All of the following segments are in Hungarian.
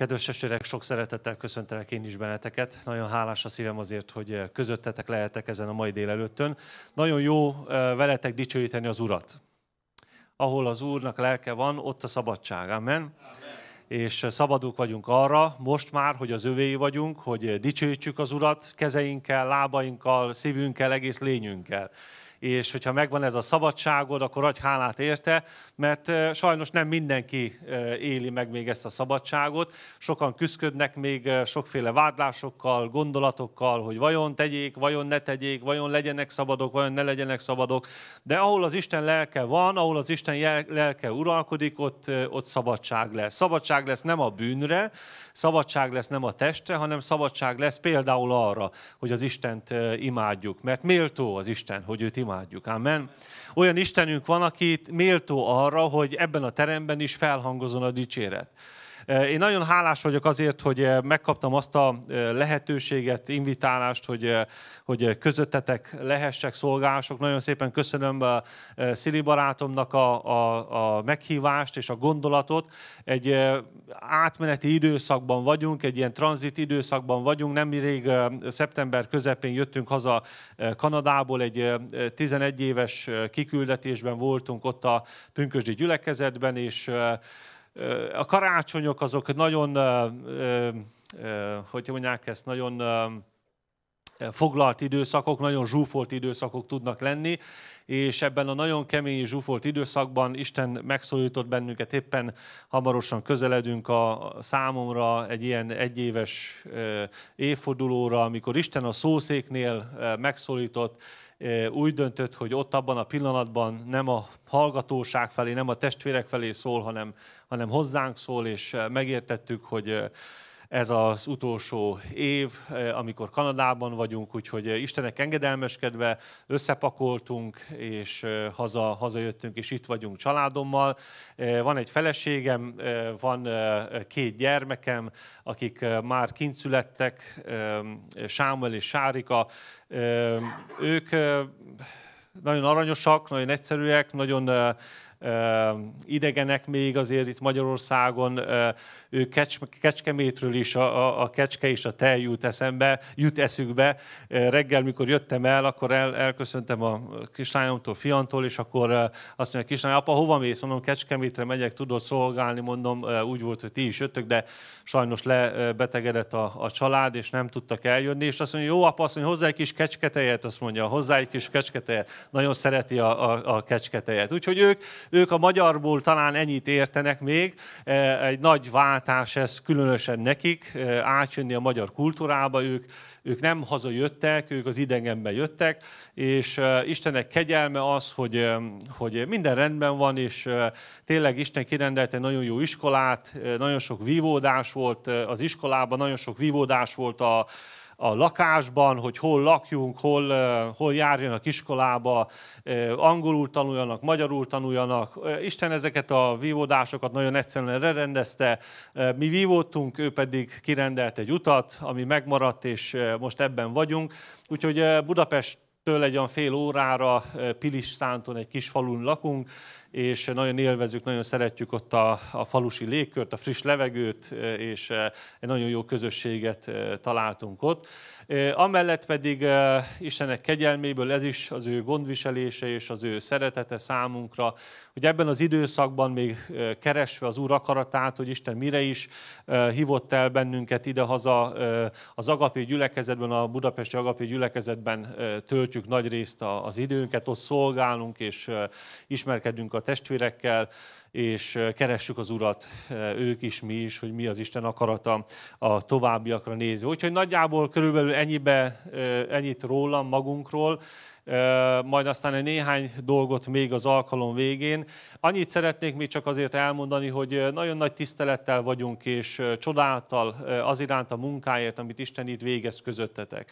Kedves testvérek, sok szeretettel köszöntelek én is benneteket. Nagyon hálás a szívem azért, hogy eh, közöttetek lehetek ezen a mai délelőttön. Nagyon jó eh, veletek dicsőíteni az Urat. Ahol az Úrnak lelke van, ott a szabadság. Amen. Amen. És eh, szabadok vagyunk arra, most már, hogy az övéi vagyunk, hogy dicsőítsük az Urat kezeinkkel, lábainkkal, szívünkkel, egész lényünkkel és hogyha megvan ez a szabadságod, akkor adj hálát érte, mert sajnos nem mindenki éli meg még ezt a szabadságot. Sokan küzdködnek még sokféle vádlásokkal, gondolatokkal, hogy vajon tegyék, vajon ne tegyék, vajon legyenek szabadok, vajon ne legyenek szabadok. De ahol az Isten lelke van, ahol az Isten lelke uralkodik, ott, ott szabadság lesz. Szabadság lesz nem a bűnre, szabadság lesz nem a testre, hanem szabadság lesz például arra, hogy az Istent imádjuk. Mert méltó az Isten, hogy őt imádjuk imádjuk. Amen. Olyan Istenünk van, aki méltó arra, hogy ebben a teremben is felhangozon a dicséret. Én nagyon hálás vagyok azért, hogy megkaptam azt a lehetőséget, invitálást, hogy, hogy közöttetek lehessek szolgálások. Nagyon szépen köszönöm Szili barátomnak a, a, a meghívást és a gondolatot. Egy átmeneti időszakban vagyunk, egy ilyen tranzit időszakban vagyunk. Nem rég szeptember közepén jöttünk haza Kanadából, egy 11 éves kiküldetésben voltunk ott a Pünkösdi gyülekezetben, és a karácsonyok azok nagyon, hogy mondják ezt, nagyon foglalt időszakok, nagyon zsúfolt időszakok tudnak lenni, és ebben a nagyon kemény zsúfolt időszakban Isten megszólított bennünket, éppen hamarosan közeledünk a számomra egy ilyen egyéves évfordulóra, amikor Isten a szószéknél megszólított, úgy döntött, hogy ott abban a pillanatban nem a hallgatóság felé, nem a testvérek felé szól, hanem, hanem hozzánk szól, és megértettük, hogy ez az utolsó év, eh, amikor Kanadában vagyunk, úgyhogy eh, Istenek engedelmeskedve összepakoltunk, és eh, haza, hazajöttünk, és itt vagyunk családommal. Van egy feleségem, van két gyermekem, akik már kint születtek, Sámuel és Sárika. Ők nagyon aranyosak, nagyon egyszerűek, nagyon idegenek még azért itt Magyarországon, ő kecs, Kecskemétről is a, a, a kecske és a tej jut eszembe, jut eszükbe. Reggel, mikor jöttem el, akkor el, elköszöntem a kislányomtól, fiantól, és akkor azt mondja a kislány, apa, hova mész? Mondom, Kecskemétre megyek, tudod szolgálni, mondom, úgy volt, hogy ti is jöttök, de sajnos lebetegedett a, a család, és nem tudtak eljönni, és azt mondja, jó apa, azt mondja, hozzá egy kis kecsketejet, azt mondja, hozzá egy kis kecsketejet. Nagyon szereti a, a, a kecsketejet. Úgyhogy ők, ők a magyarból talán ennyit értenek még. E, egy nagy váltás ez különösen nekik, e, átjönni a magyar kultúrába. Ők, ők nem hazajöttek, ők az idegenben jöttek, és e, Istennek kegyelme az, hogy, hogy minden rendben van, és tényleg Isten kirendelt egy nagyon jó iskolát, nagyon sok vívódás volt az iskolában, nagyon sok vívódás volt a, a lakásban, hogy hol lakjunk, hol, hol járjanak iskolába, angolul tanuljanak, magyarul tanuljanak. Isten ezeket a vívódásokat nagyon egyszerűen rendezte. Mi vívódtunk, ő pedig kirendelt egy utat, ami megmaradt, és most ebben vagyunk. Úgyhogy Budapest től egy olyan fél órára Pilis szánton egy kis falun lakunk, és nagyon élvezük, nagyon szeretjük ott a, a falusi légkört, a friss levegőt, és eh, egy nagyon jó közösséget eh, találtunk ott. Amellett pedig Istenek kegyelméből ez is az ő gondviselése és az ő szeretete számunkra, hogy ebben az időszakban még keresve az Úr akaratát, hogy Isten mire is hívott el bennünket ide az agapé gyülekezetben, a budapesti agapé gyülekezetben töltjük nagy részt az időnket, ott szolgálunk és ismerkedünk a testvérekkel, és keressük az Urat, ők is, mi is, hogy mi az Isten akarata a továbbiakra nézve. Úgyhogy nagyjából körülbelül ennyibe, ennyit rólam, magunkról, majd aztán egy néhány dolgot még az alkalom végén. Annyit szeretnék még csak azért elmondani, hogy nagyon nagy tisztelettel vagyunk, és csodáltal az iránt a munkáért, amit Isten itt végez közöttetek.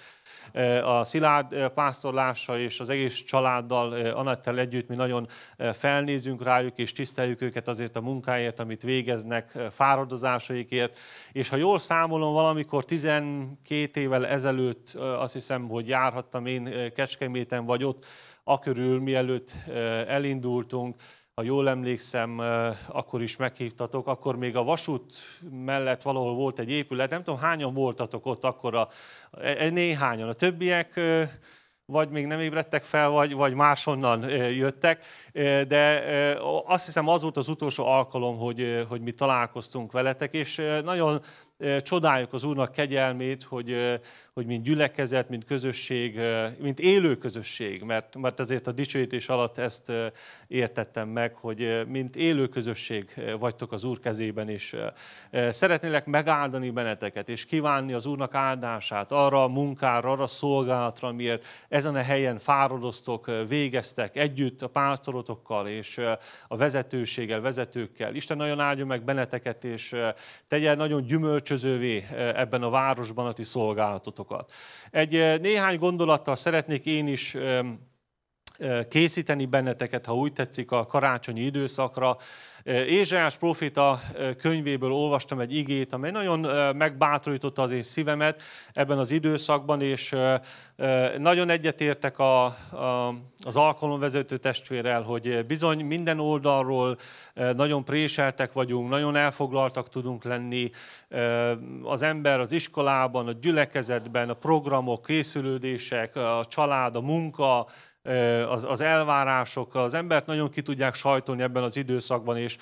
Eh, a Szilárd eh, pásztorlása és az egész családdal, eh, Anettel együtt mi nagyon felnézünk rájuk és tiszteljük őket azért a munkáért, amit végeznek, fáradozásaikért. És ha jól számolom, valamikor 12 évvel ezelőtt azt hiszem, hogy járhattam én Kecskeméten vagy ott, akörül, mielőtt elindultunk, ha jól emlékszem, akkor is meghívtatok, akkor még a vasút mellett valahol volt egy épület, nem tudom hányan voltatok ott akkor, a, e-, e-, néhányan, a többiek vagy még nem ébredtek fel, vagy, vagy máshonnan jöttek, de azt hiszem az volt az utolsó alkalom, hogy, hogy mi találkoztunk veletek, és nagyon csodáljuk az Úrnak kegyelmét, hogy, hogy mint gyülekezet, mint közösség, mint élő közösség, mert, mert azért a dicsőítés alatt ezt értettem meg, hogy mint élő közösség vagytok az Úr kezében, és szeretnélek megáldani benneteket, és kívánni az Úrnak áldását arra a munkára, arra a szolgálatra, miért ezen a helyen fáradoztok, végeztek együtt a pásztorotokkal és a vezetőséggel, vezetőkkel. Isten nagyon áldjon meg benneteket, és tegyen nagyon gyümölcs gyümölcsözővé e, ebben a városban a ti szolgálatotokat. Egy e, néhány gondolattal szeretnék én is e, készíteni benneteket, ha úgy tetszik, a karácsonyi időszakra, Eh, Ézsás profita eh, könyvéből olvastam egy igét, amely nagyon eh, megbátorította az én szívemet ebben az időszakban, és nagyon egyetértek a, a, az alkalomvezető testvérrel, hogy bizony minden oldalról nagyon préseltek vagyunk, nagyon elfoglaltak tudunk lenni. Az ember az iskolában, a gyülekezetben, a programok, készülődések, a család, a munka, az, az elvárások, az embert nagyon ki tudják sajtolni ebben az időszakban, és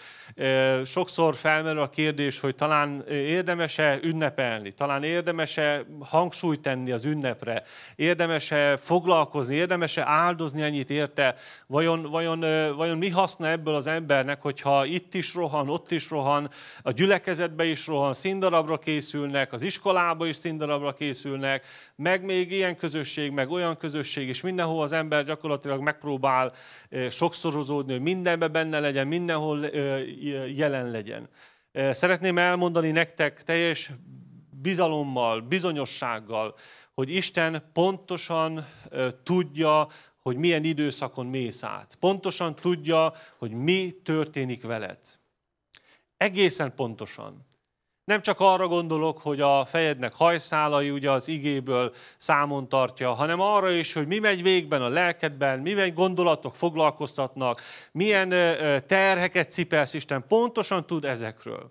sokszor felmerül a kérdés, hogy talán érdemese ünnepelni, talán érdemese hangsúlyt tenni az ünnepre, érdemese foglalkozni, érdemese áldozni ennyit érte, vajon, vajon, vajon mi haszna ebből az embernek, hogyha itt is rohan, ott is rohan, a gyülekezetbe is rohan, színdarabra készülnek, az iskolába is színdarabra készülnek, meg még ilyen közösség, meg olyan közösség, és mindenhol az ember gyakorlatilag gyakorlatilag megpróbál sokszorozódni, hogy mindenbe benne legyen, mindenhol jelen legyen. Szeretném elmondani nektek teljes bizalommal, bizonyossággal, hogy Isten pontosan tudja, hogy milyen időszakon mész át. Pontosan tudja, hogy mi történik veled. Egészen pontosan. Nem csak arra gondolok, hogy a fejednek hajszálai ugye az igéből számon tartja, hanem arra is, hogy mi megy végben a lelkedben, megy gondolatok foglalkoztatnak, milyen terheket cipelsz Isten, pontosan tud ezekről.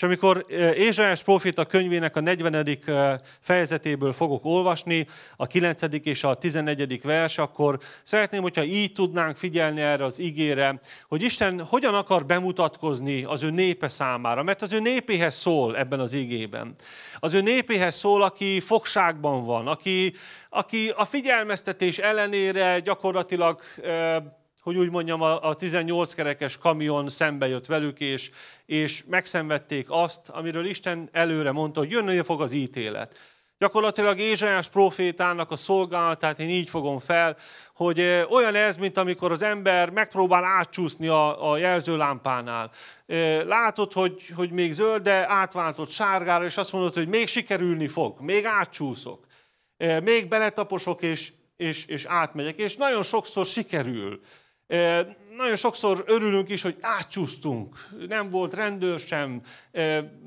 És amikor Ézsajás a könyvének a 40. fejezetéből fogok olvasni, a 9. és a 11. vers, akkor szeretném, hogyha így tudnánk figyelni erre az ígére, hogy Isten hogyan akar bemutatkozni az ő népe számára, mert az ő népéhez szól ebben az ígében. Az ő népéhez szól, aki fogságban van, aki, aki a figyelmeztetés ellenére gyakorlatilag hogy úgy mondjam, a 18 kerekes kamion szembe jött velük, és, és megszenvedték azt, amiről Isten előre mondta, hogy jönni fog az ítélet. Gyakorlatilag Ézsajás profétának a szolgálatát én így fogom fel, hogy olyan ez, mint amikor az ember megpróbál átcsúszni a, a jelzőlámpánál. Látod, hogy, hogy még zöld, de átváltott sárgára, és azt mondod, hogy még sikerülni fog, még átcsúszok, még beletaposok, és, és, és átmegyek. És nagyon sokszor sikerül. Nagyon sokszor örülünk is, hogy átcsúsztunk, nem volt rendőr sem,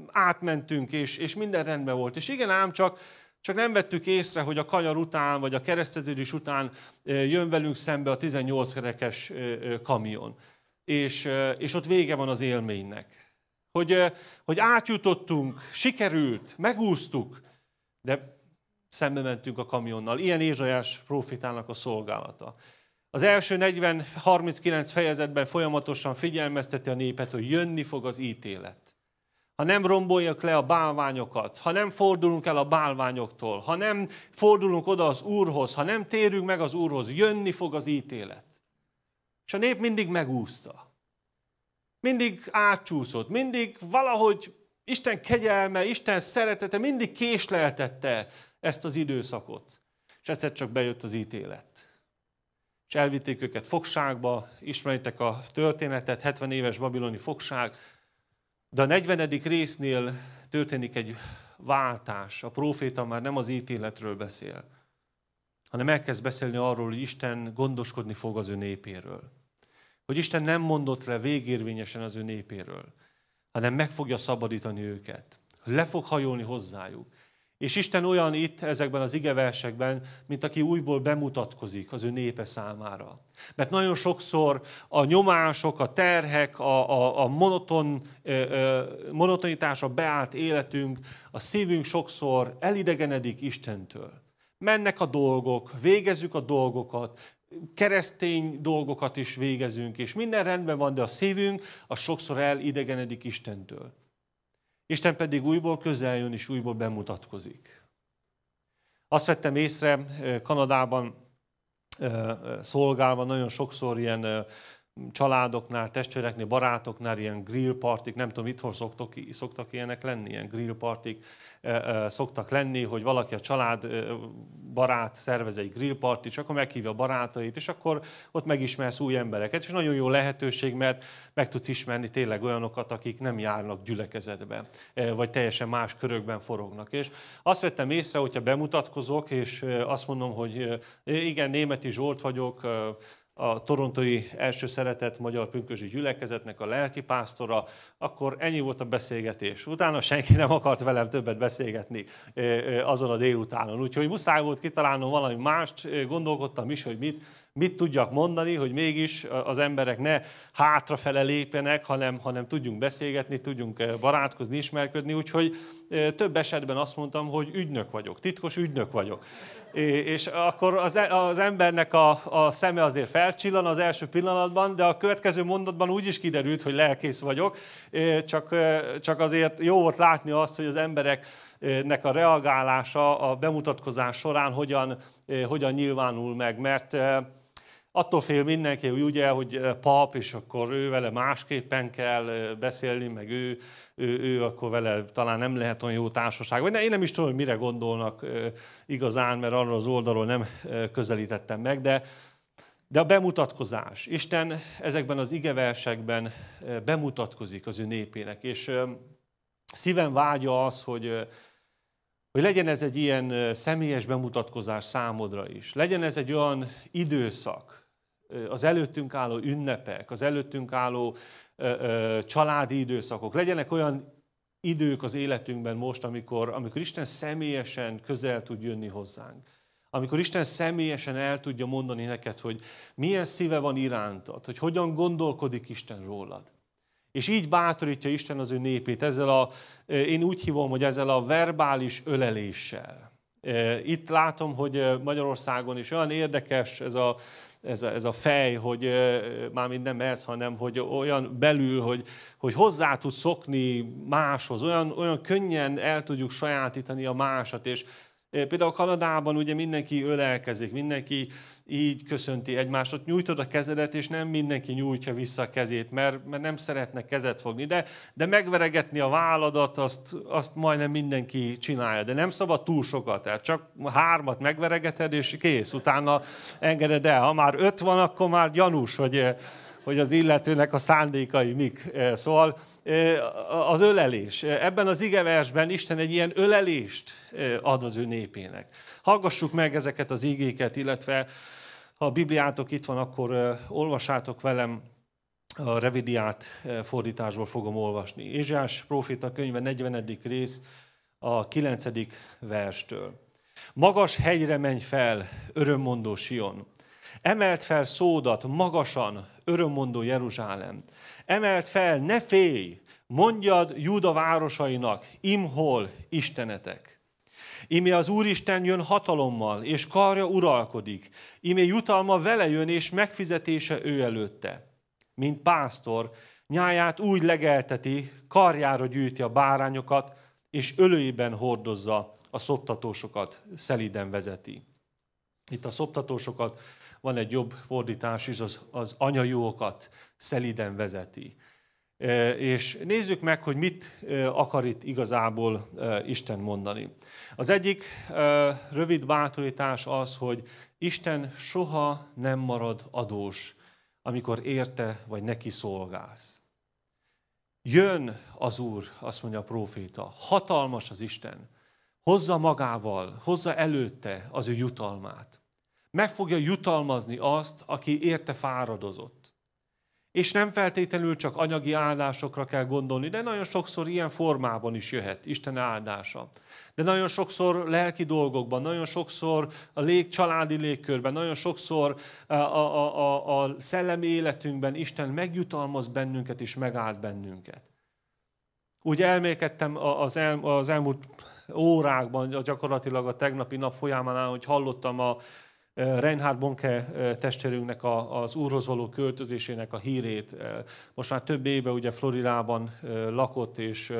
átmentünk, és, és minden rendben volt. És igen, ám csak, csak nem vettük észre, hogy a kanyar után, vagy a kereszteződés után jön velünk szembe a 18 kerekes kamion. És, és ott vége van az élménynek. Hogy, hogy átjutottunk, sikerült, megúsztuk, de szembe mentünk a kamionnal. Ilyen Ézsajás profitának a szolgálata. Az első 40-39 fejezetben folyamatosan figyelmezteti a népet, hogy jönni fog az ítélet. Ha nem romboljak le a bálványokat, ha nem fordulunk el a bálványoktól, ha nem fordulunk oda az Úrhoz, ha nem térünk meg az Úrhoz, jönni fog az ítélet. És a nép mindig megúszta. Mindig átcsúszott, mindig valahogy Isten kegyelme, Isten szeretete mindig késleltette ezt az időszakot. És egyszer csak bejött az ítélet és elvitték őket fogságba, ismeritek a történetet, 70 éves babiloni fogság, de a 40. résznél történik egy váltás, a próféta már nem az ítéletről beszél, hanem elkezd beszélni arról, hogy Isten gondoskodni fog az ő népéről. Hogy Isten nem mondott le végérvényesen az ő népéről, hanem meg fogja szabadítani őket. Le fog hajolni hozzájuk. És Isten olyan itt ezekben az igeversekben, mint aki újból bemutatkozik az ő népe számára. Mert nagyon sokszor a nyomások, a terhek, a, a, a monoton, ö, a beállt életünk, a szívünk sokszor elidegenedik Istentől. Mennek a dolgok, végezzük a dolgokat, keresztény dolgokat is végezünk, és minden rendben van, de a szívünk az sokszor elidegenedik Istentől. Isten pedig újból közel jön és újból bemutatkozik. Azt vettem észre Kanadában szolgálva nagyon sokszor ilyen családoknál, testvéreknél, barátoknál ilyen grill partik, nem tudom, itthon szoktok, szoktak ilyenek lenni, ilyen grill partik szoktak lenni, hogy valaki a család barát szervez egy grill és akkor meghívja a barátait, és akkor ott megismersz új embereket, és nagyon jó lehetőség, mert meg tudsz ismerni tényleg olyanokat, akik nem járnak gyülekezetbe, vagy teljesen más körökben forognak. És azt vettem észre, hogyha bemutatkozok, és azt mondom, hogy igen, németi Zsolt vagyok, a torontói első szeretett magyar pünkösi gyülekezetnek a lelkipásztora, akkor ennyi volt a beszélgetés. Utána senki nem akart velem többet beszélgetni azon a délutánon. Úgyhogy muszáj volt kitalálnom valami mást, gondolkodtam is, hogy mit, mit tudjak mondani, hogy mégis az emberek ne hátrafele lépjenek, hanem, hanem tudjunk beszélgetni, tudjunk barátkozni, ismerkedni. Úgyhogy több esetben azt mondtam, hogy ügynök vagyok, titkos ügynök vagyok és akkor e- az, embernek a, a szeme azért felcsillan az első pillanatban, de a következő mondatban úgy is kiderült, hogy lelkész vagyok, csak, csak azért jó volt látni azt, hogy az embereknek a reagálása a bemutatkozás során hogyan, hogyan nyilvánul meg, mert attól fél mindenki, hogy ugye, hogy pap, és akkor ő vele másképpen kell beszélni, meg ő ő, ő akkor vele talán nem lehet olyan jó társaság. Vagy ne, én nem is tudom, hogy mire gondolnak igazán, mert arról az oldalról nem közelítettem meg, de, de a bemutatkozás. Isten ezekben az igeversekben bemutatkozik az ő népének, és szívem vágya az, hogy, hogy legyen ez egy ilyen személyes bemutatkozás számodra is. Legyen ez egy olyan időszak, az előttünk álló ünnepek, az előttünk álló családi időszakok, legyenek olyan idők az életünkben most, amikor, amikor Isten személyesen közel tud jönni hozzánk. Amikor Isten személyesen el tudja mondani neked, hogy milyen szíve van irántad, hogy hogyan gondolkodik Isten rólad. És így bátorítja Isten az ő népét, ezzel a, én úgy hívom, hogy ezzel a verbális öleléssel. Itt látom, hogy Magyarországon is olyan érdekes ez a, ez a, ez a fej, hogy mármint nem ez, hanem hogy olyan belül, hogy, hogy hozzá tud szokni máshoz, olyan, olyan könnyen el tudjuk sajátítani a másat, és Például Kanadában ugye mindenki ölelkezik, mindenki így köszönti egymást, ott nyújtod a kezedet, és nem mindenki nyújtja vissza a kezét, mert, mert nem szeretne kezet fogni, de, de megveregetni a váladat, azt, azt majdnem mindenki csinálja, de nem szabad túl sokat, tehát csak hármat megveregeted, és kész, utána engeded el. Ha már öt van, akkor már gyanús, vagy hogy az illetőnek a szándékai mik. Eh, szóval eh, az ölelés. Eh, ebben az igeversben Isten egy ilyen ölelést ad az ő népének. Hallgassuk meg ezeket az igéket, illetve ha a Bibliátok itt van, akkor olvassátok velem, a revidiát fordításból fogom olvasni. Ézsás Profita könyve 40. rész a 9. verstől. Magas hegyre menj fel, örömmondó Sion, Emelt fel szódat magasan, örömmondó Jeruzsálem. Emelt fel, ne félj, mondjad Júda városainak, imhol Istenetek. Imé az Úristen jön hatalommal, és karja uralkodik. Imé jutalma vele jön, és megfizetése ő előtte. Mint pásztor, nyáját úgy legelteti, karjára gyűjti a bárányokat, és ölőiben hordozza a szoptatósokat, szeliden vezeti. Itt a szoptatósokat van egy jobb fordítás is, az, az anyajókat szeliden vezeti. E, és nézzük meg, hogy mit e, akar itt igazából e, Isten mondani. Az egyik rövid bátorítás az, hogy Isten soha nem marad adós, amikor érte vagy neki szolgálsz. Jön az Úr, azt mondja a próféta, hatalmas az Isten, hozza magával, hozza előtte az ő jutalmát meg fogja jutalmazni azt, aki érte fáradozott. És nem feltétlenül csak anyagi áldásokra kell gondolni, de nagyon sokszor ilyen formában is jöhet Isten áldása. De nagyon sokszor lelki dolgokban, nagyon sokszor a lég, családi légkörben, nagyon sokszor eh, a, a, a, a szellemi életünkben Isten megjutalmaz bennünket és megáld bennünket. Úgy elmélkedtem az, el, az elmúlt órákban, gyakorlatilag a tegnapi nap folyamán, hogy hallottam a, Reinhard Bonke testvérünknek az úrhoz való költözésének a hírét. Most már több éve ugye Floridában lakott, és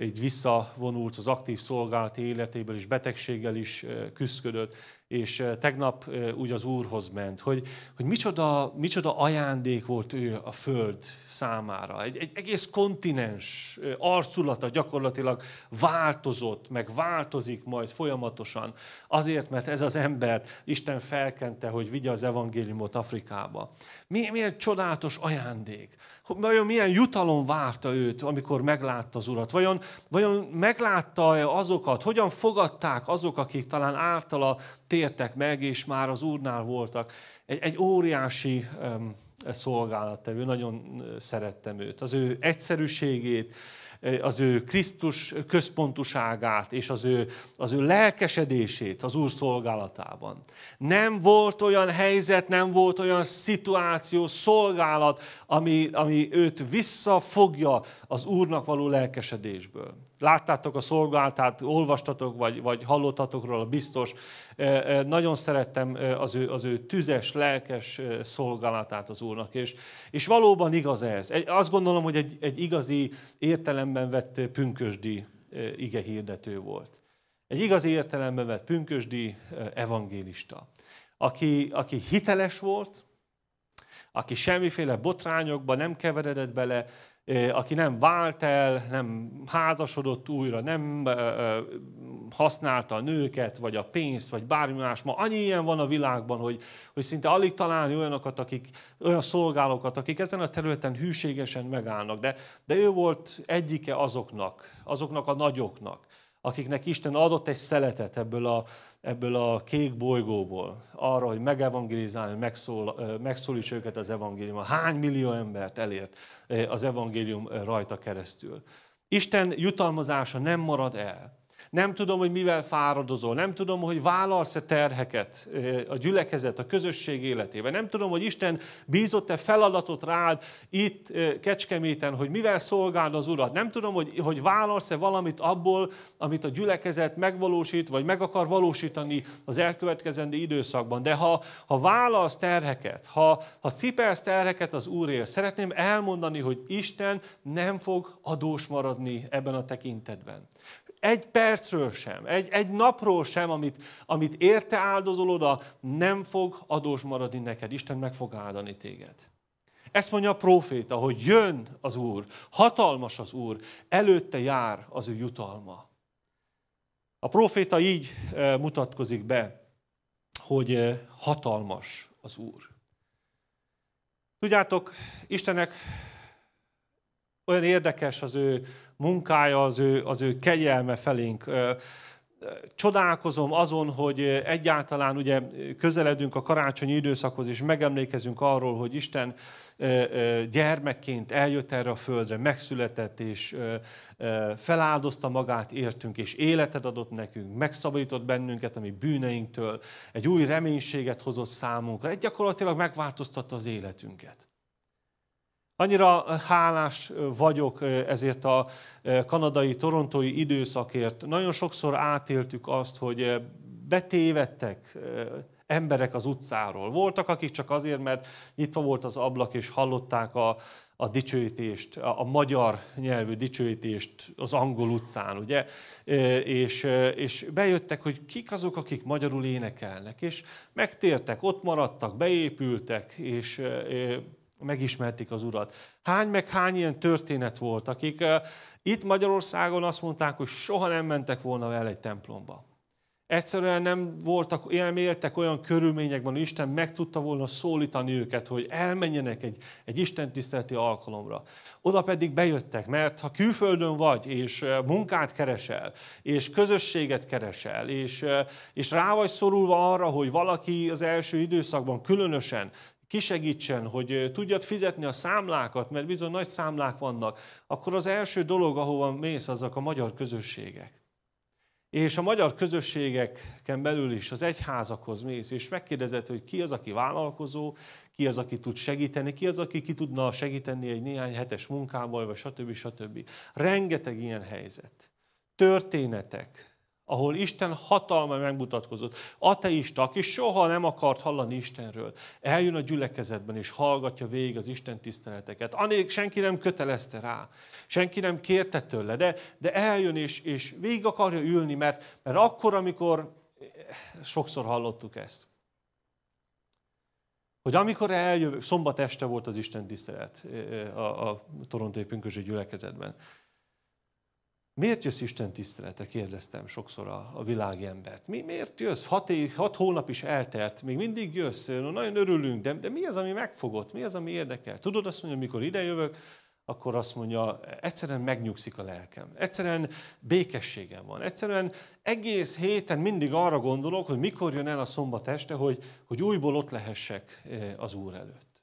így visszavonult az aktív szolgálati életéből, és betegséggel is küzdködött, és tegnap úgy az Úrhoz ment, hogy, hogy micsoda, micsoda ajándék volt ő a Föld számára. Egy, egy egész kontinens arculata gyakorlatilag változott, meg változik majd folyamatosan, azért, mert ez az ember Isten felkente, hogy vigye az evangéliumot Afrikába. Mi, miért csodálatos ajándék? vajon milyen jutalom várta őt, amikor meglátta az urat? Vajon, vajon meglátta azokat? Hogyan fogadták azok, akik talán általa tértek meg, és már az úrnál voltak? Egy, egy óriási um, szolgálattevő, nagyon szerettem őt. Az ő egyszerűségét, Eh, az ő Krisztus központuságát és az ő, az ő lelkesedését az Úr szolgálatában. Nem volt olyan helyzet, nem volt olyan szituáció, szolgálat, ami, ami őt visszafogja az Úrnak való lelkesedésből láttátok a szolgálatát, olvastatok, vagy, vagy hallottatok róla, biztos. E, e, nagyon szerettem e, az ő, az ő tüzes, lelkes szolgálatát az Úrnak. És, és valóban igaz ez. Azt gondolom, hogy egy, egy igazi értelemben vett pünkösdi ige hirdető volt. Egy igazi értelemben vett pünkösdi evangélista, aki, aki hiteles volt, aki semmiféle botrányokba nem keveredett bele, aki nem vált el, nem házasodott újra, nem használta a nőket, vagy a pénzt, vagy bármi más. Ma annyi ilyen van a világban, hogy, hogy szinte alig találni olyanokat, akik, olyan szolgálókat, akik ezen a területen hűségesen megállnak. De, de ő volt egyike azoknak, azoknak a nagyoknak akiknek Isten adott egy szeletet ebből a, ebből a kék bolygóból, arra, hogy megevangelizálni, megszól, megszólíts őket az evangélium. Hány millió embert elért az evangélium rajta keresztül. Isten jutalmazása nem marad el nem tudom, hogy mivel fáradozol, nem tudom, hogy vállalsz-e terheket eh, a gyülekezet, a közösség életében, nem tudom, hogy Isten bízott-e feladatot rád itt eh, Kecskeméten, hogy mivel szolgáld az Urat, nem tudom, hogy, hogy vállalsz-e valamit abból, amit a gyülekezet megvalósít, vagy meg akar valósítani az elkövetkezendő időszakban, de ha, ha vállalsz terheket, ha, ha szipelsz terheket az Úrért, szeretném elmondani, hogy Isten nem fog adós maradni ebben a tekintetben egy percről sem, egy, egy napról sem, amit, amit érte áldozol oda, nem fog adós maradni neked. Isten meg fog áldani téged. Ezt mondja a próféta, hogy jön az Úr, hatalmas az Úr, előtte jár az ő jutalma. A próféta így eh, mutatkozik be, hogy eh, hatalmas az Úr. Tudjátok, Istenek olyan érdekes az ő munkája, az ő, az ő kegyelme felénk. Csodálkozom azon, hogy egyáltalán ugye közeledünk a karácsonyi időszakhoz, és megemlékezünk arról, hogy Isten gyermekként eljött erre a földre, megszületett, és feláldozta magát, értünk, és életet adott nekünk, megszabadított bennünket a mi bűneinktől, egy új reménységet hozott számunkra, egy gyakorlatilag megváltoztatta az életünket. Annyira hálás vagyok ezért a kanadai, torontói időszakért. Nagyon sokszor átéltük azt, hogy betévedtek emberek az utcáról. Voltak, akik csak azért, mert nyitva volt az ablak, és hallották a, a dicsőítést, a, a magyar nyelvű dicsőítést az angol utcán, ugye? És, és bejöttek, hogy kik azok, akik magyarul énekelnek, és megtértek, ott maradtak, beépültek, és megismerték az urat. Hány meg hány ilyen történet volt, akik itt Magyarországon azt mondták, hogy soha nem mentek volna el egy templomba. Egyszerűen nem voltak, nem éltek olyan körülményekben, hogy Isten meg tudta volna szólítani őket, hogy elmenjenek egy, egy Isten tiszteleti alkalomra. Oda pedig bejöttek, mert ha külföldön vagy, és munkát keresel, és közösséget keresel, és, és rá vagy szorulva arra, hogy valaki az első időszakban különösen kisegítsen, hogy tudjad fizetni a számlákat, mert bizony nagy számlák vannak, akkor az első dolog, ahova mész, azok a magyar közösségek. És a magyar közösségeken belül is az egyházakhoz mész, és megkérdezed, hogy ki az, aki vállalkozó, ki az, aki tud segíteni, ki az, aki ki tudna segíteni egy néhány hetes munkával, vagy stb. stb. Rengeteg ilyen helyzet. Történetek, ahol Isten hatalma megmutatkozott. Ateista, aki soha nem akart hallani Istenről, eljön a gyülekezetben és hallgatja végig az Isten tiszteleteket. Anék senki nem kötelezte rá, senki nem kérte tőle, de, de eljön és, és végig akarja ülni, mert, mert akkor, amikor sokszor hallottuk ezt, hogy amikor eljövök, szombat este volt az Isten tisztelet a, a torontói Pünkösi gyülekezetben, Miért jössz Isten tiszteletre? Kérdeztem sokszor a, a világi embert. Mi, miért jössz? Hat, év, hat hónap is eltelt, még mindig jössz, no, nagyon örülünk, de, de mi az, ami megfogott? Mi az, ami érdekel? Tudod azt mondja, mikor idejövök, akkor azt mondja, egyszerűen megnyugszik a lelkem, egyszerűen békességem van, egyszerűen egész héten mindig arra gondolok, hogy mikor jön el a szombat este, hogy, hogy újból ott lehessek az Úr előtt.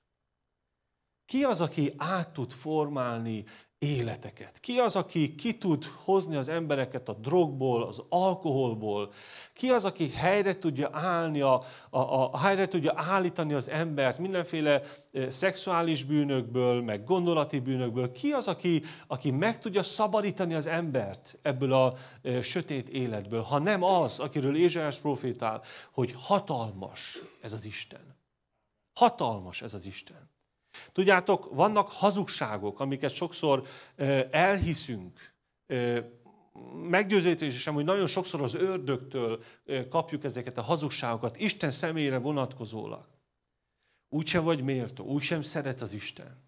Ki az, aki át tud formálni életeket. Ki az, aki ki tud hozni az embereket a drogból, az alkoholból? Ki az, aki helyre tudja, állni a, a, a, helyre tudja állítani az embert mindenféle szexuális bűnökből, meg gondolati bűnökből? Ki az, aki, aki meg tudja szabadítani az embert ebből a e, sötét életből? Ha nem az, akiről Ézsajás profétál, hogy hatalmas ez az Isten. Hatalmas ez az Isten. Tudjátok, vannak hazugságok, amiket sokszor elhiszünk, meggyőződésem, hogy nagyon sokszor az ördögtől kapjuk ezeket a hazugságokat, Isten személyre vonatkozólag. Úgysem vagy méltó, úgysem szeret az Isten.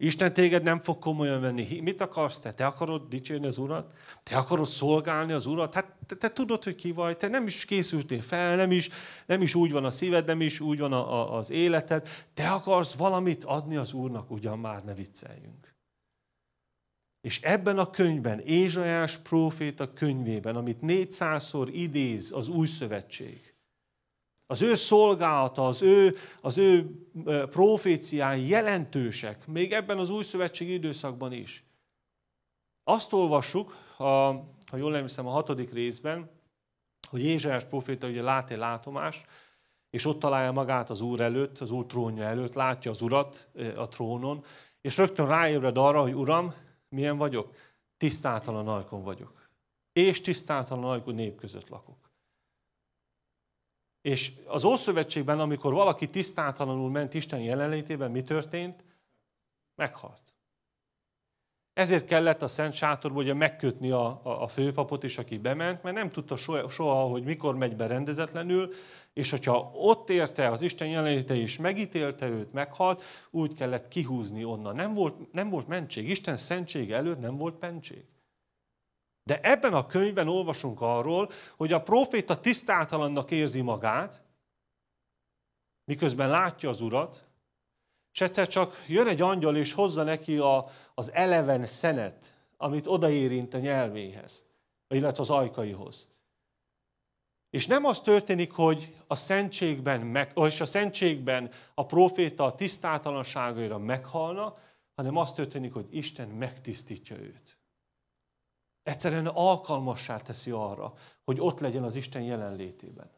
Isten téged nem fog komolyan venni. Mit akarsz te? Te akarod dicsérni az Urat? Te akarod szolgálni az Urat? Hát te, te tudod, hogy ki vagy, te nem is készültél fel, nem is, nem is úgy van a szíved, nem is úgy van a, a, az életed. Te akarsz valamit adni az Úrnak, ugyan már ne vicceljünk. És ebben a könyvben, Ézsajás próféta könyvében, amit 400-szor idéz az Új Szövetség, az ő szolgálata, az ő, az ő proféciái jelentősek, még ebben az új szövetségi időszakban is. Azt olvassuk, a, ha jól emlékszem, a hatodik részben, hogy Ézsajás proféta ugye lát egy látomást, és ott találja magát az Úr előtt, az Úr trónja előtt, látja az Urat a trónon, és rögtön ráébred arra, hogy Uram, milyen vagyok? Tisztátalan ajkon vagyok. És tisztátalan ajkon nép között lakok. És az Ószövetségben, amikor valaki tisztátalanul ment Isten jelenlétében, mi történt? Meghalt. Ezért kellett a Szent Sátorból ugye megkötni a, a, a főpapot is, aki bement, mert nem tudta soha, soha, hogy mikor megy be rendezetlenül, és hogyha ott érte, az Isten jelenléte és megítélte őt, meghalt, úgy kellett kihúzni onnan. Nem volt, nem volt mentség. Isten szentsége előtt nem volt mentség. De ebben a könyvben olvasunk arról, hogy a proféta tisztátalannak érzi magát, miközben látja az urat, és egyszer csak jön egy angyal, és hozza neki a, az eleven szenet, amit odaérint a nyelvéhez, illetve az ajkaihoz. És nem az történik, hogy a szentségben, meg, és a szentségben a proféta a tisztátalanságaira meghalna, hanem az történik, hogy Isten megtisztítja őt. Egyszerűen alkalmassá teszi arra, hogy ott legyen az Isten jelenlétében.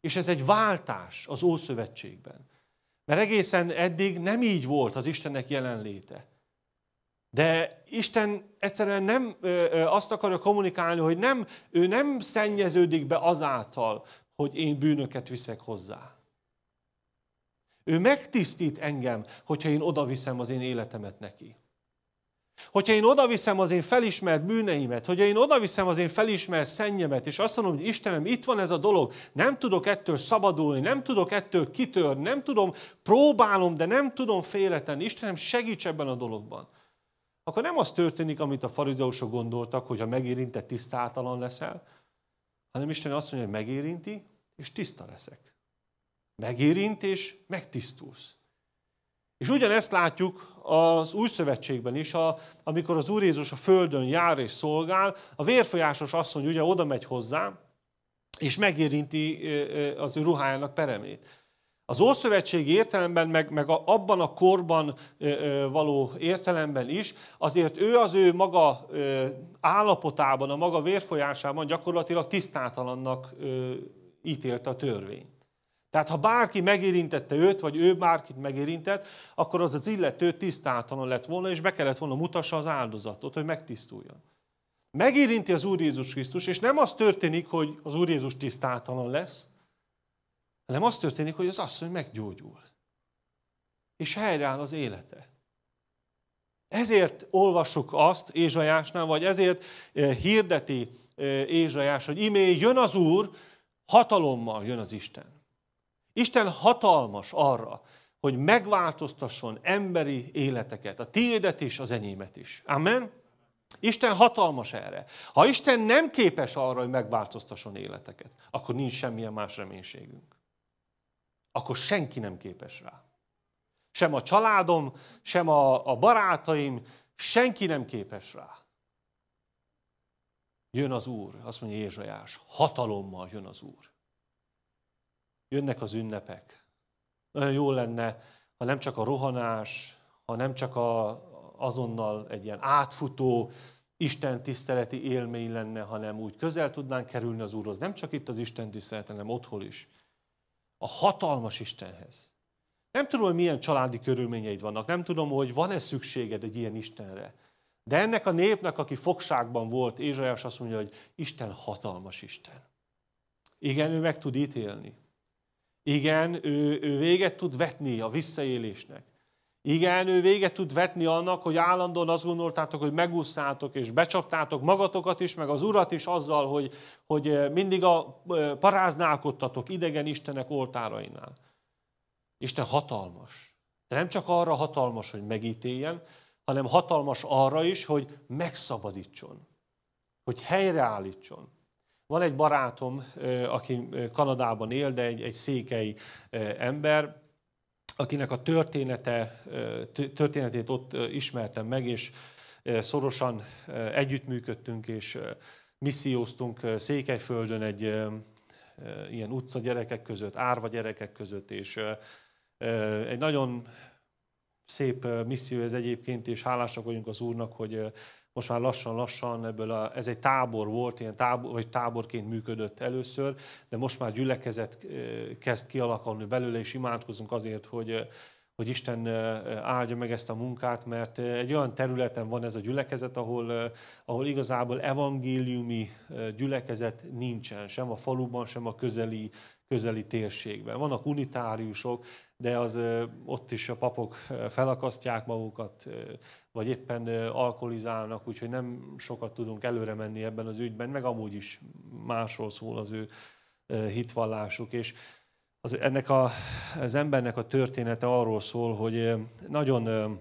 És ez egy váltás az Ószövetségben. Mert egészen eddig nem így volt az Istennek jelenléte. De Isten egyszerűen nem ö, ö, azt akarja kommunikálni, hogy nem, ő nem szennyeződik be azáltal, hogy én bűnöket viszek hozzá. Ő megtisztít engem, hogyha én odaviszem az én életemet neki. Hogyha én odaviszem az én felismert bűneimet, hogyha én odaviszem az én felismert szennyemet, és azt mondom, hogy Istenem, itt van ez a dolog, nem tudok ettől szabadulni, nem tudok ettől kitörni, nem tudom, próbálom, de nem tudom félretenni, Istenem, segíts ebben a dologban. Akkor nem az történik, amit a farizeusok gondoltak, hogy ha megérintett, tisztátalan leszel, hanem Isten azt mondja, hogy megérinti, és tiszta leszek. Megérint, és megtisztulsz. És ugyanezt látjuk az új szövetségben is, a, amikor az Úr Jézus a földön jár és szolgál, a vérfolyásos asszony ugye oda megy hozzá, és megérinti az ő ruhájának peremét. Az Ószövetség értelemben, meg, meg a, abban a korban való értelemben is, azért ő az ő maga állapotában, a maga vérfolyásában gyakorlatilag tisztátalannak ítélt ítélte a törvény. Tehát ha bárki megérintette őt, vagy ő bárkit megérintett, akkor az az illető tisztátalan lett volna, és be kellett volna mutassa az áldozatot, hogy megtisztuljon. Megérinti az Úr Jézus Krisztus, és nem az történik, hogy az Úr Jézus tisztátalan lesz, hanem az történik, hogy az asszony meggyógyul. És helyreáll az élete. Ezért olvassuk azt Ézsajásnál, vagy ezért e, hirdeti e, Ézsajás, hogy imé jön az Úr, hatalommal jön az Isten. Isten hatalmas arra, hogy megváltoztasson emberi életeket, a tiédet is, az enyémet is. Amen? Isten hatalmas erre. Ha Isten nem képes arra, hogy megváltoztasson életeket, akkor nincs semmilyen más reménységünk. Akkor senki nem képes rá. Sem a családom, sem a, a barátaim, senki nem képes rá. Jön az Úr, azt mondja Jézsajás, hatalommal jön az Úr. Jönnek az ünnepek. Nagyon jó lenne, ha nem csak a rohanás, ha nem csak a, azonnal egy ilyen átfutó, Isten tiszteleti élmény lenne, hanem úgy közel tudnánk kerülni az Úrhoz, nem csak itt az Isten tiszteleten, hanem otthon is. A hatalmas Istenhez. Nem tudom, hogy milyen családi körülményeid vannak, nem tudom, hogy van-e szükséged egy ilyen Istenre. De ennek a népnek, aki fogságban volt, Ézsajás azt mondja, hogy Isten hatalmas Isten. Igen, ő meg tud ítélni. Igen, ő, ő véget tud vetni a visszaélésnek. Igen, ő véget tud vetni annak, hogy állandóan azt gondoltátok, hogy megúszszátok és becsaptátok magatokat is, meg az urat is azzal, hogy, hogy eh, mindig a eh, paráználkodtatok idegen Istenek oltárainál. Isten hatalmas. De nem csak arra hatalmas, hogy megítéljen, hanem hatalmas arra is, hogy megszabadítson, hogy helyreállítson, van egy barátom, aki Kanadában él, de egy, egy székely ember, akinek a története, történetét ott ismertem meg, és szorosan együttműködtünk, és misszióztunk Székelyföldön egy ilyen utca gyerekek között, árva gyerekek között, és egy nagyon szép misszió ez egyébként, és hálásak vagyunk az Úrnak, hogy most már lassan-lassan ebből a, ez egy tábor volt, ilyen tábor, vagy táborként működött először, de most már gyülekezet kezd kialakulni belőle, és imádkozunk azért, hogy, hogy Isten áldja meg ezt a munkát, mert egy olyan területen van ez a gyülekezet, ahol, ahol igazából evangéliumi gyülekezet nincsen, sem a faluban, sem a közeli, közeli térségben. Vannak unitáriusok, de az ott is a papok felakasztják magukat, vagy éppen alkoholizálnak, úgyhogy nem sokat tudunk előre menni ebben az ügyben, meg amúgy is másról szól az ő hitvallásuk. És az, ennek a, az embernek a története arról szól, hogy nagyon,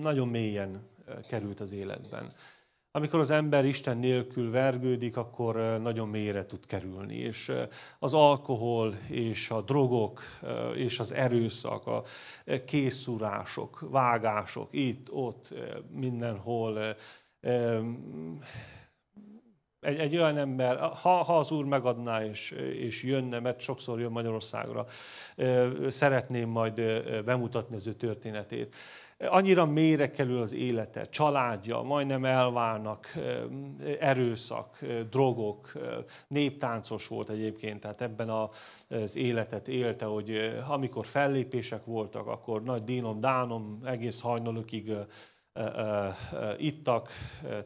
nagyon mélyen került az életben amikor az ember Isten nélkül vergődik, akkor nagyon mélyre tud kerülni. És az alkohol, és a drogok, és az erőszak, a készúrások, vágások, itt, ott, mindenhol. Egy, egy olyan ember, ha, ha az Úr megadná és, és jönne, mert sokszor jön Magyarországra, szeretném majd bemutatni az ő történetét annyira mélyre kerül az élete, családja, majdnem elválnak, erőszak, drogok, néptáncos volt egyébként, tehát ebben az életet élte, hogy amikor fellépések voltak, akkor nagy dínom, dánom, egész hajnalokig ittak,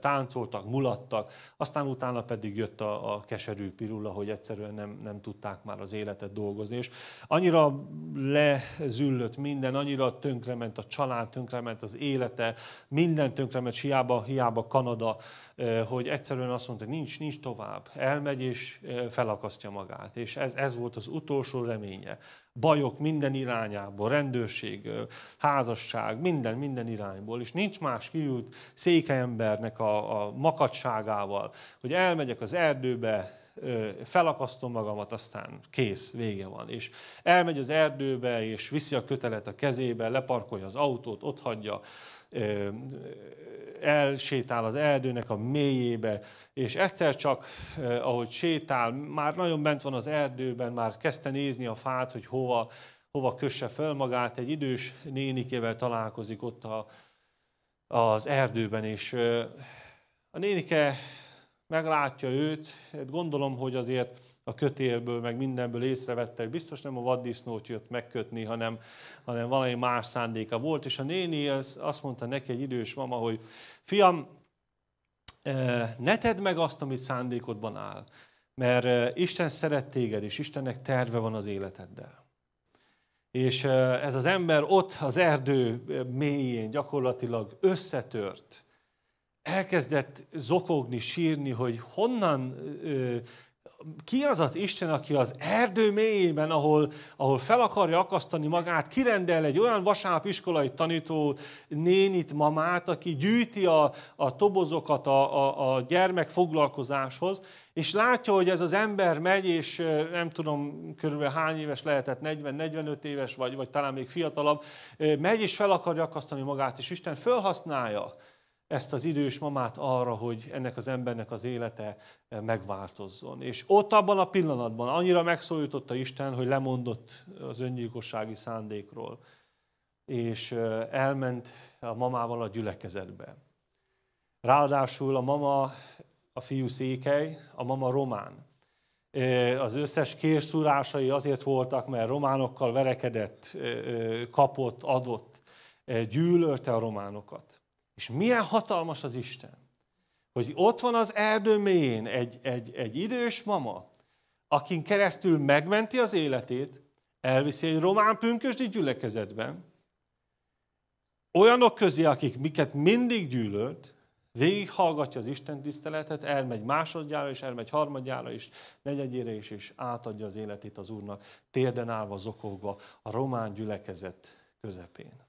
táncoltak, mulattak, aztán utána pedig jött a, a keserű pirula, hogy egyszerűen nem, nem tudták már az életet dolgozni. És annyira lezüllött minden, annyira tönkrement a család, tönkrement az élete, minden tönkrement, hiába, hiába Kanada, hogy egyszerűen azt mondta, hogy nincs, nincs tovább, elmegy és felakasztja magát. És ez, ez volt az utolsó reménye bajok minden irányából, rendőrség, házasság, minden, minden irányból, és nincs más kiút székembernek a, a makadságával, hogy elmegyek az erdőbe, felakasztom magamat, aztán kész, vége van. És elmegy az erdőbe, és viszi a kötelet a kezébe, leparkolja az autót, ott hagyja, elsétál az erdőnek a mélyébe, és egyszer csak, ahogy sétál, már nagyon bent van az erdőben, már kezdte nézni a fát, hogy hova, hova kösse föl magát, egy idős nénikével találkozik ott a, az erdőben, és a nénike meglátja őt, hát gondolom, hogy azért a kötélből, meg mindenből észrevettek, biztos nem a vaddisznót jött megkötni, hanem, hanem valami más szándéka volt. És a néni azt mondta neki egy idős mama, hogy fiam, eh, ne tedd meg azt, amit szándékodban áll, mert eh, Isten szeret téged, és Istennek terve van az életeddel. És eh, ez az ember ott az erdő mélyén gyakorlatilag összetört, elkezdett zokogni, sírni, hogy honnan ki az az Isten, aki az erdő mélyében, ahol, ahol fel akarja akasztani magát, kirendel egy olyan vasárnapiskolai tanító nénit, mamát, aki gyűjti a, a tobozokat a, a, a gyermek foglalkozáshoz, és látja, hogy ez az ember megy, és nem tudom körülbelül hány éves lehetett, 40-45 éves, vagy, vagy talán még fiatalabb, megy és fel akarja akasztani magát, és Isten felhasználja ezt az idős mamát arra, hogy ennek az embernek az élete eh, megváltozzon. És ott abban a pillanatban annyira megszólította Isten, hogy lemondott az öngyilkossági szándékról, és eh, elment a mamával a gyülekezetbe. Ráadásul a mama a fiú székely, a mama román. Eh, az összes kérszúrásai azért voltak, mert románokkal verekedett, kapott, adott, gyűlölte a románokat. És milyen hatalmas az Isten, hogy ott van az erdő mélyén egy, egy, egy idős mama, akin keresztül megmenti az életét, elviszi egy román pünkösdi gyülekezetben, olyanok közé, akik miket mindig gyűlölt, végighallgatja az Isten tiszteletet, elmegy másodjára is, elmegy harmadjára is, negyedjére is, és átadja az életét az Úrnak, térden állva, zokogva, a román gyülekezet közepén.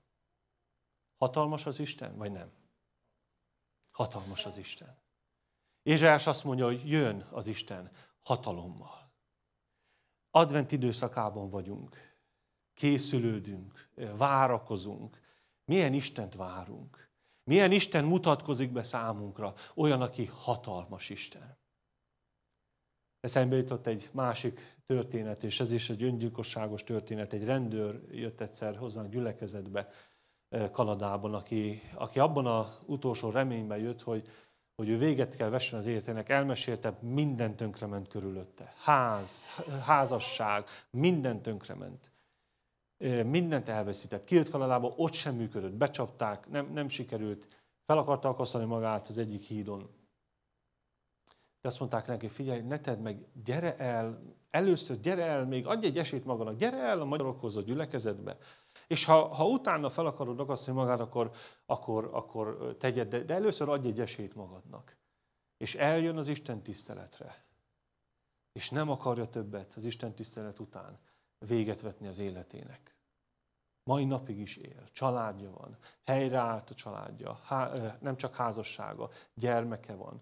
Hatalmas az Isten, vagy nem? Hatalmas az Isten. Ézsás azt mondja, hogy jön az Isten hatalommal. Advent időszakában vagyunk, készülődünk, várakozunk. Milyen Istent várunk? Milyen Isten mutatkozik be számunkra? Olyan, aki hatalmas Isten. Eszembe jutott egy másik történet, és ez is egy öngyilkosságos történet. Egy rendőr jött egyszer hozzánk gyülekezetbe, Kanadában, aki, aki abban az utolsó reményben jött, hogy, hogy ő véget kell vessen az életének, elmesélte, minden tönkrement körülötte. Ház, házasság, minden tönkrement. Mindent elveszített. Kijött Kanadába, ott sem működött, becsapták, nem, nem sikerült. Fel akarta akasztani magát az egyik hídon. De azt mondták neki, figyelj, ne tedd meg, gyere el, először gyere el, még adj egy esélyt magának, gyere el a magyarokhoz a gyülekezetbe. És ha, ha utána fel akarod akasztani magad, akkor, akkor, akkor tegyed, de, de először adj egy esélyt magadnak. És eljön az Isten tiszteletre. És nem akarja többet az Isten tisztelet után véget vetni az életének. Mai napig is él, családja van, helyreállt a családja, há, nem csak házassága, gyermeke van.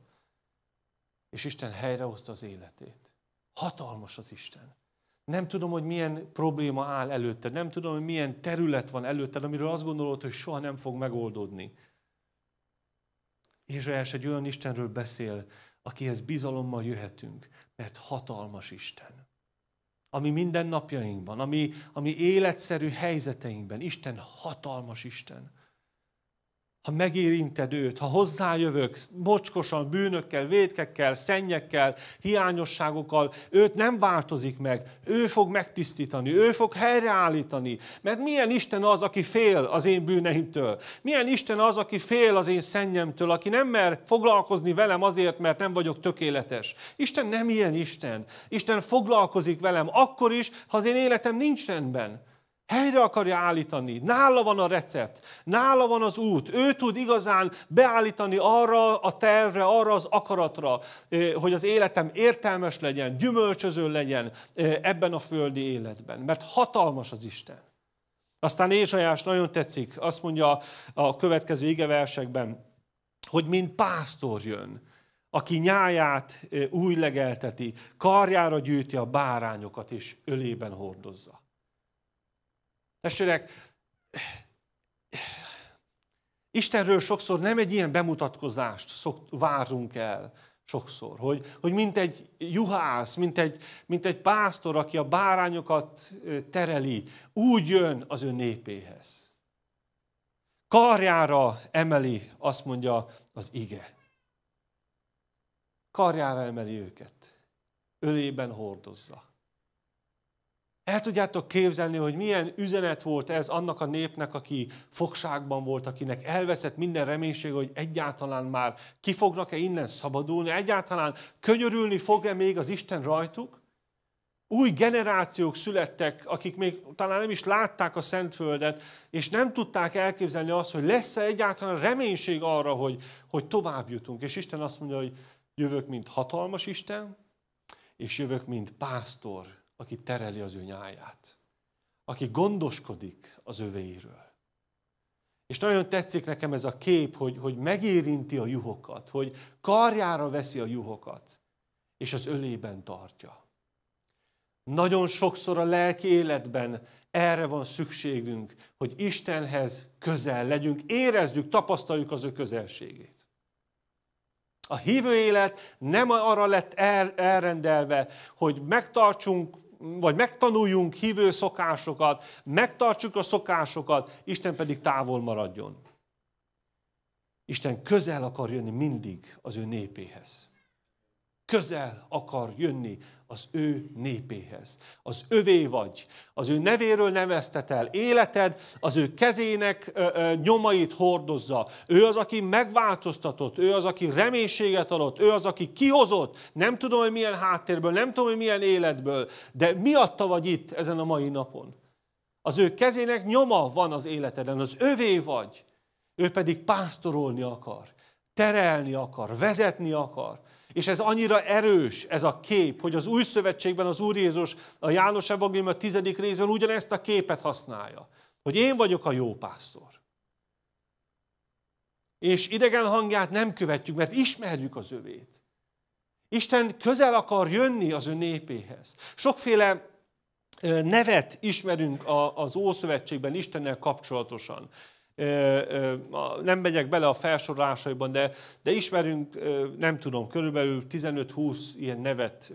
És Isten helyrehozta az életét. Hatalmas az Isten. Nem tudom, hogy milyen probléma áll előtted, nem tudom, hogy milyen terület van előtted, amiről azt gondolod, hogy soha nem fog megoldódni. Ézsaiás egy olyan Istenről beszél, akihez bizalommal jöhetünk, mert hatalmas Isten. Ami minden napjainkban, ami, ami életszerű helyzeteinkben, Isten hatalmas Isten ha megérinted őt, ha hozzájövök mocskosan, bűnökkel, védkekkel, szennyekkel, hiányosságokkal, őt nem változik meg, ő fog megtisztítani, ő fog helyreállítani. Mert milyen Isten az, aki fél az én bűneimtől? Milyen Isten az, aki fél az én szennyemtől, aki nem mer foglalkozni velem azért, mert nem vagyok tökéletes? Isten nem ilyen Isten. Isten foglalkozik velem akkor is, ha az én életem nincs rendben. Helyre akarja állítani. Nála van a recept, nála van az út. Ő tud igazán beállítani arra a tervre, arra az akaratra, eh, hogy az életem értelmes legyen, gyümölcsöző legyen eh, ebben a földi életben. Mert hatalmas az Isten. Aztán Ézsajás nagyon tetszik, azt mondja a következő igeversekben, hogy mint pásztor jön, aki nyáját eh, új legelteti, karjára gyűjti a bárányokat és ölében hordozza. Testvérek, Istenről sokszor nem egy ilyen bemutatkozást szokt, várunk el, sokszor, hogy, hogy mint egy juhász, mint egy, mint egy pásztor, aki a bárányokat tereli, úgy jön az ő népéhez. Karjára emeli, azt mondja az ige. Karjára emeli őket, ölében hordozza. El tudjátok képzelni, hogy milyen üzenet volt ez annak a népnek, aki fogságban volt, akinek elveszett minden reménység, hogy egyáltalán már ki fognak-e innen szabadulni, egyáltalán könyörülni fog-e még az Isten rajtuk? Új generációk születtek, akik még talán nem is látták a Szentföldet, és nem tudták elképzelni azt, hogy lesz-e egyáltalán reménység arra, hogy, hogy tovább jutunk. És Isten azt mondja, hogy jövök, mint hatalmas Isten, és jövök, mint pásztor aki tereli az ő nyáját, aki gondoskodik az övéiről. És nagyon tetszik nekem ez a kép, hogy, hogy megérinti a juhokat, hogy karjára veszi a juhokat, és az ölében tartja. Nagyon sokszor a lelki életben erre van szükségünk, hogy Istenhez közel legyünk, érezzük, tapasztaljuk az ő közelségét. A hívő élet nem arra lett elrendelve, hogy megtartsunk vagy megtanuljunk hívő szokásokat, megtartsuk a szokásokat, Isten pedig távol maradjon. Isten közel akar jönni mindig az ő népéhez. Közel akar jönni az ő népéhez. Az övé vagy, az ő nevéről neveztet el életed, az ő kezének ö, ö, nyomait hordozza. Ő az, aki megváltoztatott, ő az, aki reménységet adott, ő az, aki kihozott, nem tudom, hogy milyen háttérből, nem tudom, hogy milyen életből, de miatta vagy itt ezen a mai napon. Az ő kezének nyoma van az életeden, az övé vagy. Ő pedig pásztorolni akar, terelni akar, vezetni akar. És ez annyira erős, ez a kép, hogy az új szövetségben az Úr Jézus a János Evangélium a tizedik részben ugyanezt a képet használja. Hogy én vagyok a jó pásztor. És idegen hangját nem követjük, mert ismerjük az övét. Isten közel akar jönni az ő népéhez. Sokféle nevet ismerünk az Ószövetségben Istennel kapcsolatosan nem megyek bele a felsorolásaiban, de, de ismerünk, nem tudom, körülbelül 15-20 ilyen nevet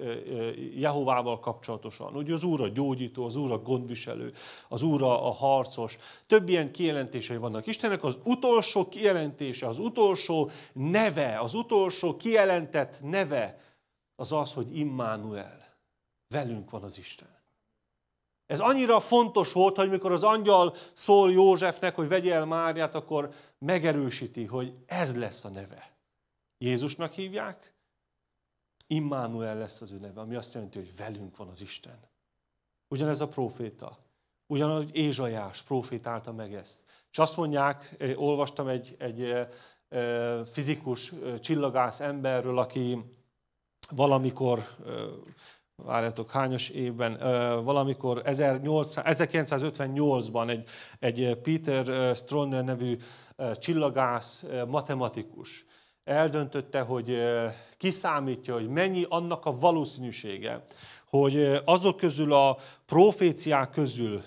Jehovával kapcsolatosan. Ugye az Úr a gyógyító, az Úr a gondviselő, az Úr a harcos. Több ilyen kijelentései vannak. Istennek az utolsó kijelentése, az utolsó neve, az utolsó kijelentett neve az az, hogy Immanuel. Velünk van az Isten. Ez annyira fontos volt, hogy mikor az angyal szól Józsefnek, hogy vegye el Máriát, akkor megerősíti, hogy ez lesz a neve. Jézusnak hívják, Immanuel lesz az ő neve, ami azt jelenti, hogy velünk van az Isten. Ugyanez a proféta. Ugyanaz Ézsajás profétálta meg ezt. És azt mondják, olvastam egy, egy fizikus csillagász emberről, aki valamikor várjátok, hányos évben, valamikor 1958-ban egy, egy Peter Stronner nevű csillagász matematikus eldöntötte, hogy kiszámítja, hogy mennyi annak a valószínűsége, hogy azok közül a proféciák közül,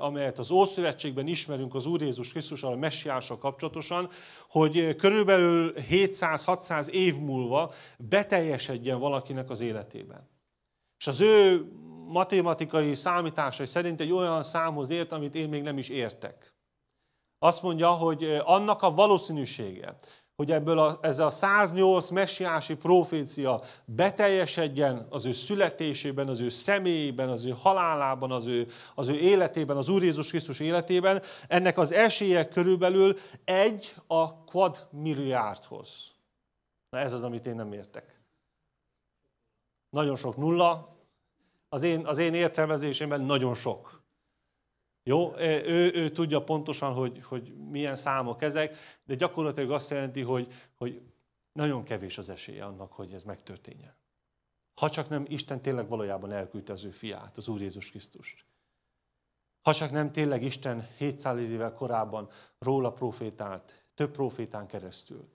amelyet az Ószövetségben ismerünk az Úr Jézus Krisztussal, a messiással kapcsolatosan, hogy körülbelül 700-600 év múlva beteljesedjen valakinek az életében. És az ő matematikai számításai szerint egy olyan számhoz ért, amit én még nem is értek. Azt mondja, hogy annak a valószínűsége, hogy ebből a, ez a 108 messiási profécia beteljesedjen az ő születésében, az ő személyében, az ő halálában, az ő, az ő életében, az Úr Jézus Krisztus életében, ennek az esélye körülbelül egy a quadmilliárdhoz. Na ez az, amit én nem értek. Nagyon sok nulla. Az én, az én értelmezésemben nagyon sok. Jó, ő, ő tudja pontosan, hogy, hogy milyen számok ezek, de gyakorlatilag azt jelenti, hogy, hogy nagyon kevés az esélye annak, hogy ez megtörténjen. Ha csak nem Isten tényleg valójában elküldte az ő fiát, az Úr Jézus Krisztust. Ha csak nem tényleg Isten 700 évvel korábban róla profétált, több profétán keresztül,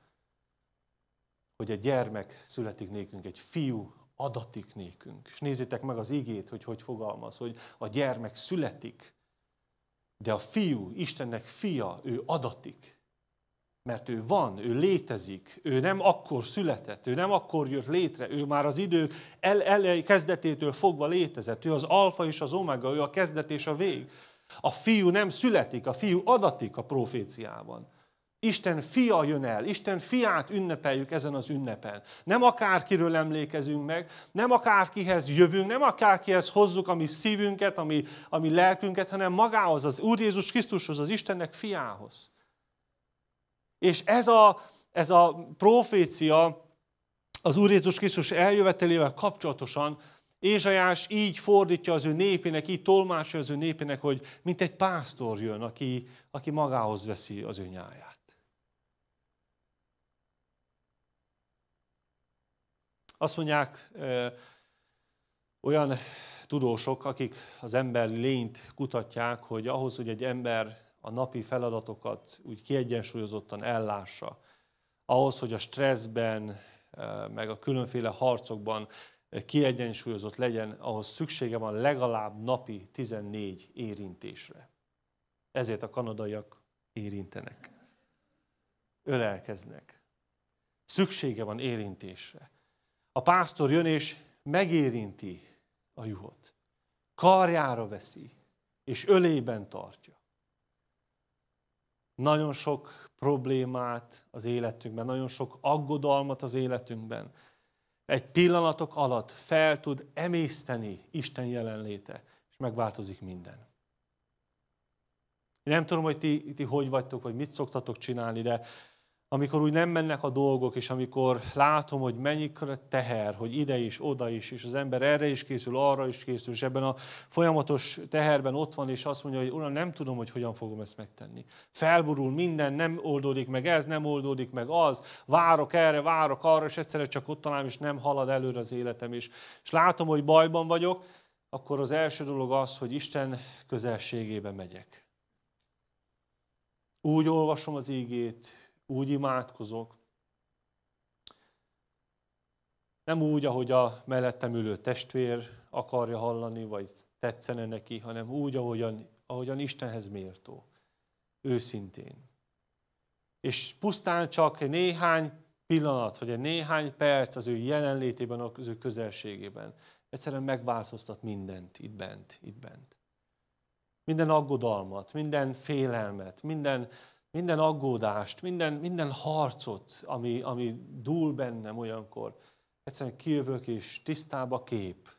hogy egy gyermek születik nékünk, egy fiú adatik nékünk. És nézzétek meg az igét, hogy hogy fogalmaz, hogy a gyermek születik, de a fiú, Istennek fia, ő adatik. Mert ő van, ő létezik, ő nem akkor született, ő nem akkor jött létre, ő már az idők el, el, kezdetétől fogva létezett, ő az alfa és az omega, ő a kezdet és a vég. A fiú nem születik, a fiú adatik a proféciában. Isten fia jön el, Isten fiát ünnepeljük ezen az ünnepen. Nem akárkiről emlékezünk meg, nem akárkihez jövünk, nem akárkihez hozzuk a mi szívünket, a mi, a mi lelkünket, hanem magához, az Úr Jézus Krisztushoz, az Istennek fiához. És ez a, ez a profécia az Úr Jézus Krisztus eljövetelével kapcsolatosan Ézsajás így fordítja az ő népének, így tolmácsolja az ő népének, hogy mint egy pásztor jön, aki, aki magához veszi az ő nyáját. Azt mondják ö, olyan tudósok, akik az ember lényt kutatják, hogy ahhoz, hogy egy ember a napi feladatokat úgy kiegyensúlyozottan ellássa, ahhoz, hogy a stresszben, meg a különféle harcokban kiegyensúlyozott legyen, ahhoz szüksége van legalább napi 14 érintésre. Ezért a kanadaiak érintenek, ölelkeznek. Szüksége van érintésre a pásztor jön és megérinti a juhot. Karjára veszi, és ölében tartja. Nagyon sok problémát az életünkben, nagyon sok aggodalmat az életünkben egy pillanatok alatt fel tud emészteni Isten jelenléte, és megváltozik minden. Nem tudom, hogy ti, ti hogy vagytok, vagy mit szoktatok csinálni, de amikor úgy nem mennek a dolgok, és amikor látom, hogy mennyi teher, hogy ide is, oda is, és az ember erre is készül, arra is készül, és ebben a folyamatos teherben ott van, és azt mondja, hogy uram, nem tudom, hogy hogyan fogom ezt megtenni. Felborul minden, nem oldódik meg ez, nem oldódik meg az, várok erre, várok arra, és egyszerre csak ott találom, és nem halad előre az életem is. És látom, hogy bajban vagyok, akkor az első dolog az, hogy Isten közelségébe megyek. Úgy olvasom az ígét, úgy imádkozok, nem úgy, ahogy a mellettem ülő testvér akarja hallani, vagy tetszene neki, hanem úgy, ahogyan, ahogyan Istenhez méltó. Őszintén. És pusztán csak néhány pillanat, vagy egy néhány perc az ő jelenlétében, az ő közelségében. Egyszerűen megváltoztat mindent itt bent, itt bent. Minden aggodalmat, minden félelmet, minden minden aggódást, minden, minden harcot, ami, ami dúl bennem olyankor, egyszerűen kijövök és tisztába kép.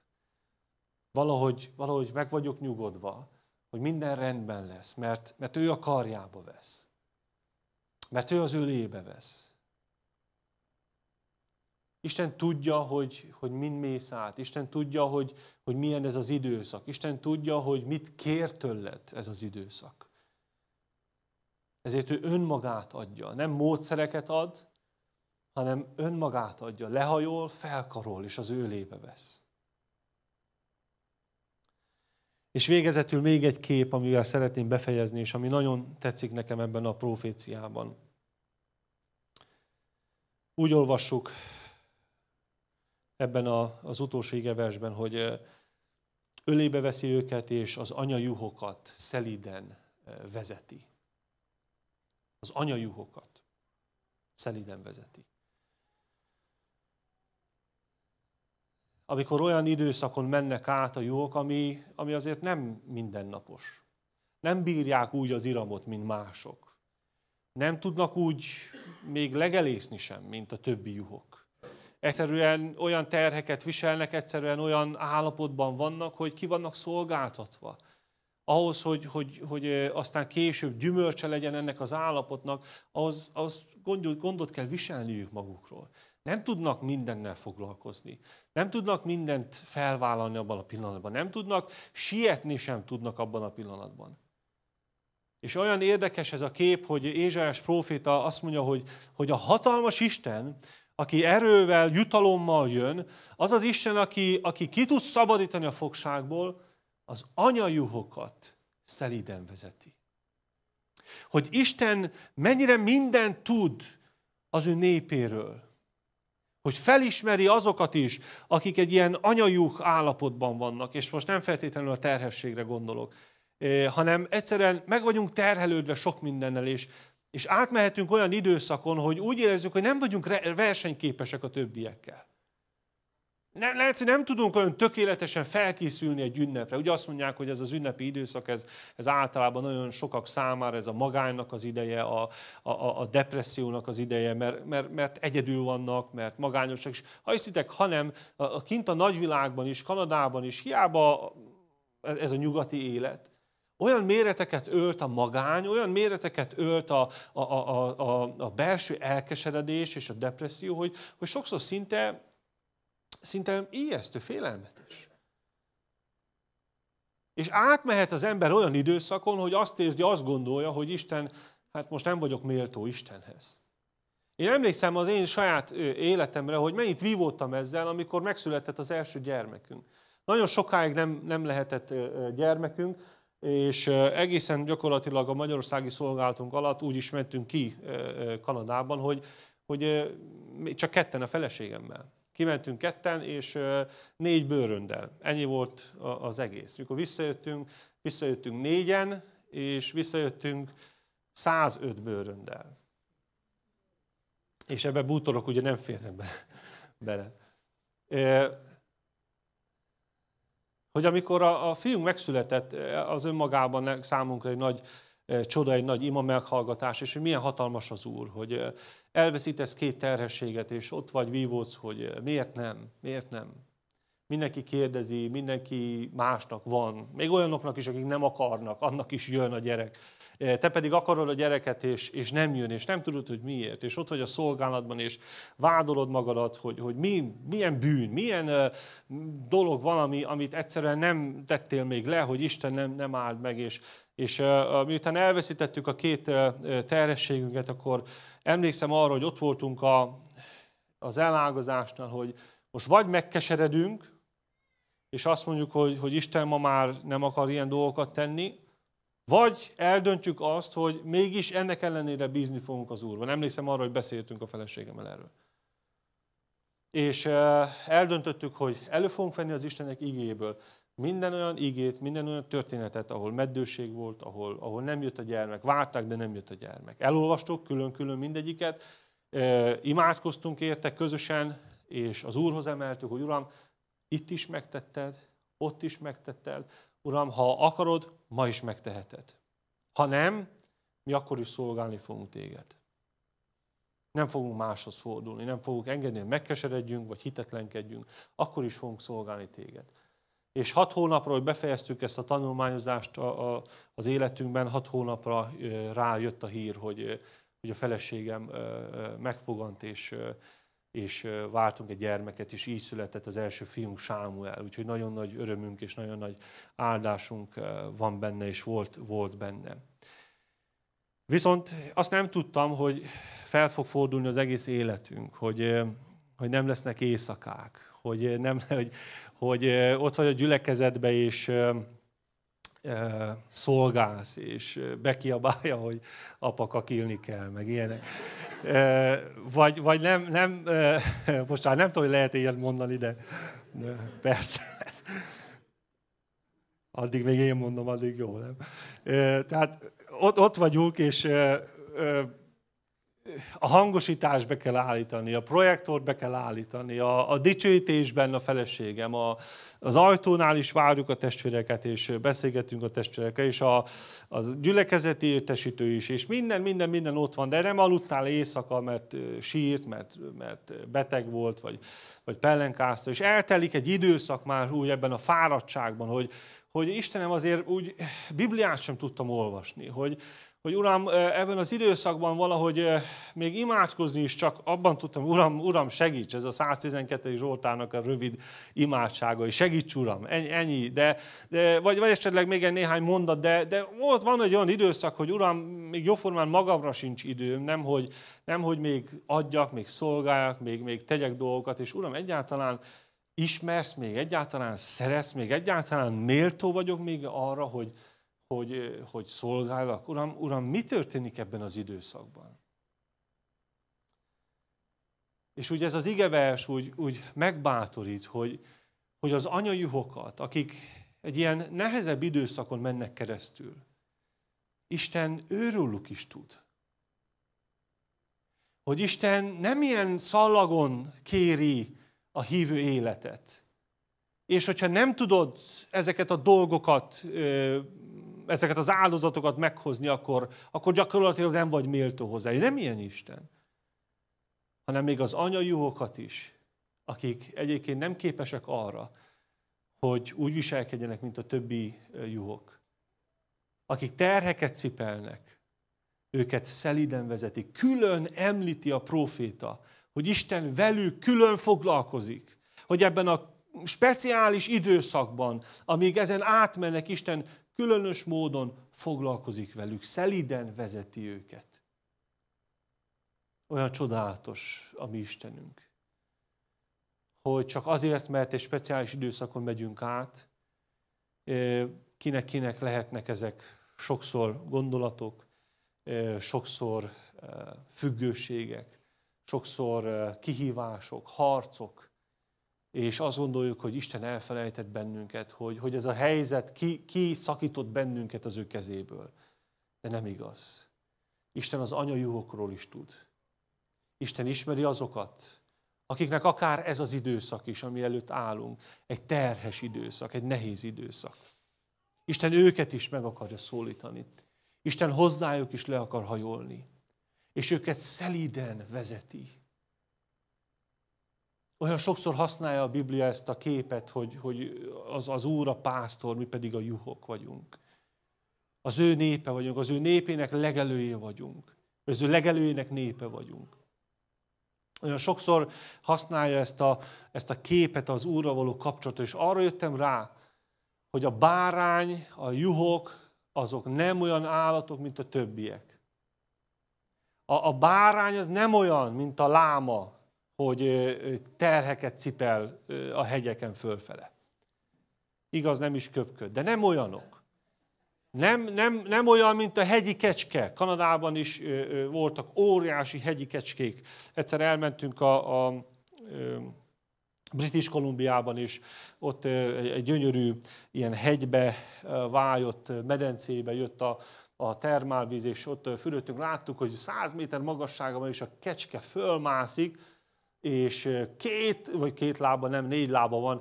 Valahogy, valahogy meg vagyok nyugodva, hogy minden rendben lesz, mert, mert ő a karjába vesz. Mert ő az ölébe vesz. Isten tudja, hogy, hogy mind mész át. Isten tudja, hogy, hogy milyen ez az időszak. Isten tudja, hogy mit kér tőled ez az időszak. Ezért ő önmagát adja. Nem módszereket ad, hanem önmagát adja. Lehajol, felkarol, és az ő lébe vesz. És végezetül még egy kép, amivel szeretném befejezni, és ami nagyon tetszik nekem ebben a proféciában. Úgy olvassuk ebben a, az utolsó igeversben, hogy ölébe veszi őket, és az anyajuhokat szeliden vezeti az anyajuhokat szeliden vezeti. Amikor olyan időszakon mennek át a juhok, ami, ami azért nem mindennapos. Nem bírják úgy az iramot, mint mások. Nem tudnak úgy még legelészni sem, mint a többi juhok. Egyszerűen olyan terheket viselnek, egyszerűen olyan állapotban vannak, hogy ki vannak szolgáltatva ahhoz, hogy, hogy, hogy aztán később gyümölcse legyen ennek az állapotnak, ahhoz, ahhoz gondot, gondot kell viselniük magukról. Nem tudnak mindennel foglalkozni. Nem tudnak mindent felvállalni abban a pillanatban. Nem tudnak, sietni sem tudnak abban a pillanatban. És olyan érdekes ez a kép, hogy Ézsajás próféta azt mondja, hogy, hogy a hatalmas Isten, aki erővel, jutalommal jön, az az Isten, aki, aki ki tud szabadítani a fogságból, az anyajuhokat szeliden vezeti. Hogy Isten mennyire mindent tud az ő népéről. Hogy felismeri azokat is, akik egy ilyen anyajuh állapotban vannak, és most nem feltétlenül a terhességre gondolok, eh, hanem egyszerűen meg vagyunk terhelődve sok mindennel, és, és átmehetünk olyan időszakon, hogy úgy érezzük, hogy nem vagyunk versenyképesek a többiekkel. Ne, lehet, hogy nem tudunk olyan tökéletesen felkészülni egy ünnepre. Ugye azt mondják, hogy ez az ünnepi időszak, ez, ez általában nagyon sokak számára, ez a magánynak az ideje, a, a, a depressziónak az ideje, mert, mert, mert egyedül vannak, mert magányosak. És ha hiszitek, hanem a, a kint a nagyvilágban is, Kanadában is, hiába e-, ez a nyugati élet, olyan méreteket ölt a magány, olyan méreteket ölt a, a, a, a, a belső elkeseredés és a depresszió, hogy, hogy sokszor szinte szinte ijesztő, félelmetes. És átmehet az ember olyan időszakon, hogy azt érzi, azt gondolja, hogy Isten, hát most nem vagyok méltó Istenhez. Én emlékszem az én saját életemre, hogy mennyit vívottam ezzel, amikor megszületett az első gyermekünk. Nagyon sokáig nem, nem lehetett gyermekünk, és egészen gyakorlatilag a magyarországi szolgálatunk alatt úgy is mentünk ki Kanadában, hogy, hogy csak ketten a feleségemmel. Kimentünk ketten, és négy bőröndel. Ennyi volt az egész. Mikor visszajöttünk, visszajöttünk négyen, és visszajöttünk 105 bőröndel. És ebbe bútorok ugye nem férnek be, bele. Hogy amikor a, a fiunk megszületett, az önmagában számunkra egy nagy csoda, egy nagy ima meghallgatás, és hogy milyen hatalmas az Úr, hogy elveszítesz két terhességet, és ott vagy vívódsz, hogy miért nem, miért nem. Mindenki kérdezi, mindenki másnak van. Még olyanoknak is, akik nem akarnak, annak is jön a gyerek. Te pedig akarod a gyereket, és, és nem jön, és nem tudod, hogy miért. És ott vagy a szolgálatban, és vádolod magadat, hogy, hogy mi, milyen bűn, milyen uh, dolog valami, amit egyszerűen nem tettél még le, hogy Isten nem, nem áld meg. És, és uh, miután elveszítettük a két uh, terhességünket, akkor Emlékszem arra, hogy ott voltunk a, az elágazásnál, hogy most vagy megkeseredünk, és azt mondjuk, hogy, hogy Isten ma már nem akar ilyen dolgokat tenni, vagy eldöntjük azt, hogy mégis ennek ellenére bízni fogunk az Úrban. Emlékszem arra, hogy beszéltünk a feleségemmel erről. És eh, eldöntöttük, hogy elő fogunk venni az Istenek igéből. Minden olyan igét, minden olyan történetet, ahol meddőség volt, ahol, ahol nem jött a gyermek, várták, de nem jött a gyermek. Elolvastuk külön-külön mindegyiket, imádkoztunk érte közösen, és az Úrhoz emeltük, hogy Uram, itt is megtetted, ott is megtetted, Uram, ha akarod, ma is megteheted. Ha nem, mi akkor is szolgálni fogunk téged. Nem fogunk máshoz fordulni, nem fogunk engedni, hogy megkeseredjünk, vagy hitetlenkedjünk, akkor is fogunk szolgálni téged és hat hónapra, hogy befejeztük ezt a tanulmányozást a, a, az életünkben, hat hónapra rájött a hír, hogy, hogy a feleségem megfogant, és, és vártunk egy gyermeket, és így született az első fiunk Sámuel. Úgyhogy nagyon nagy örömünk és nagyon nagy áldásunk van benne, és volt, volt benne. Viszont azt nem tudtam, hogy fel fog fordulni az egész életünk, hogy, hogy nem lesznek éjszakák, hogy, eh, nem, hogy, hogy eh, ott vagy a gyülekezetbe, és eh, szolgálsz, és bekiabálja, hogy apa kakilni kell, meg ilyenek. Vagy, vagy nem, nem, most már nem tudom, hogy lehet ilyet mondani, de persze. Addig még én mondom, addig jó, nem? Tehát ott, ott vagyunk, és a hangosítást be kell állítani, a projektort be kell állítani, a, a dicsőítésben a feleségem, a, az ajtónál is várjuk a testvéreket, és beszélgetünk a testvérekkel, és a, a gyülekezeti értesítő is, és minden, minden, minden ott van, de nem aludtál éjszaka, mert sírt, mert, mert beteg volt, vagy, vagy pellenkázta, és eltelik egy időszak már úgy ebben a fáradtságban, hogy, hogy Istenem azért úgy Bibliát sem tudtam olvasni, hogy, hogy Uram, ebben az időszakban valahogy még imádkozni is csak abban tudtam, Uram, Uram, segíts, ez a 112. Zsoltának a rövid imádsága, hogy segíts, Uram, ennyi, de, de vagy, vagy esetleg még egy néhány mondat, de, de ott van egy olyan időszak, hogy Uram, még jóformán magamra sincs időm, nem hogy, nem, hogy még adjak, még szolgáljak, még, még tegyek dolgokat, és Uram, egyáltalán ismersz még, egyáltalán szeretsz még, egyáltalán méltó vagyok még arra, hogy, hogy, hogy szolgálak. Uram, uram, mi történik ebben az időszakban? És úgy ez az igevers úgy, úgy megbátorít, hogy, hogy az anyajuhokat, akik egy ilyen nehezebb időszakon mennek keresztül, Isten őrőlük is tud. Hogy Isten nem ilyen szallagon kéri a hívő életet. És hogyha nem tudod ezeket a dolgokat ezeket az áldozatokat meghozni, akkor, akkor gyakorlatilag nem vagy méltó hozzá. Én nem ilyen Isten. Hanem még az anyajuhokat is, akik egyébként nem képesek arra, hogy úgy viselkedjenek, mint a többi juhok. Akik terheket cipelnek, őket szeliden vezeti. Külön említi a próféta, hogy Isten velük külön foglalkozik. Hogy ebben a speciális időszakban, amíg ezen átmennek, Isten különös módon foglalkozik velük, szeliden vezeti őket. Olyan csodálatos a mi Istenünk, hogy csak azért, mert egy speciális időszakon megyünk át, kinek-kinek lehetnek ezek sokszor gondolatok, sokszor függőségek, sokszor kihívások, harcok, és azt gondoljuk, hogy Isten elfelejtett bennünket, hogy, hogy ez a helyzet ki, ki szakított bennünket az ő kezéből. De nem igaz. Isten az anyajuhokról is tud. Isten ismeri azokat, akiknek akár ez az időszak is, ami előtt állunk, egy terhes időszak, egy nehéz időszak. Isten őket is meg akarja szólítani. Isten hozzájuk is le akar hajolni. És őket szelíden vezeti olyan sokszor használja a Biblia ezt a képet, hogy, hogy az, az Úr a pásztor, mi pedig a juhok vagyunk. Az ő népe vagyunk, az ő népének legelője vagyunk. Az ő legelőjének népe vagyunk. Olyan sokszor használja ezt a, ezt a képet az Úrra való kapcsolatot, és arra jöttem rá, hogy a bárány, a juhok, azok nem olyan állatok, mint a többiek. A, a bárány az nem olyan, mint a láma, hogy terheket cipel a hegyeken fölfele. Igaz, nem is köpköd, de nem olyanok. Nem, nem, nem olyan, mint a hegyi kecske. Kanadában is voltak óriási hegyi kecskék. Egyszer elmentünk a, a British Columbiában is, ott egy gyönyörű ilyen hegybe vájott medencébe jött a, a termálvíz, és ott fürödtünk, láttuk, hogy 100 méter magasságban is a kecske fölmászik, és két, vagy két lába, nem négy lába van,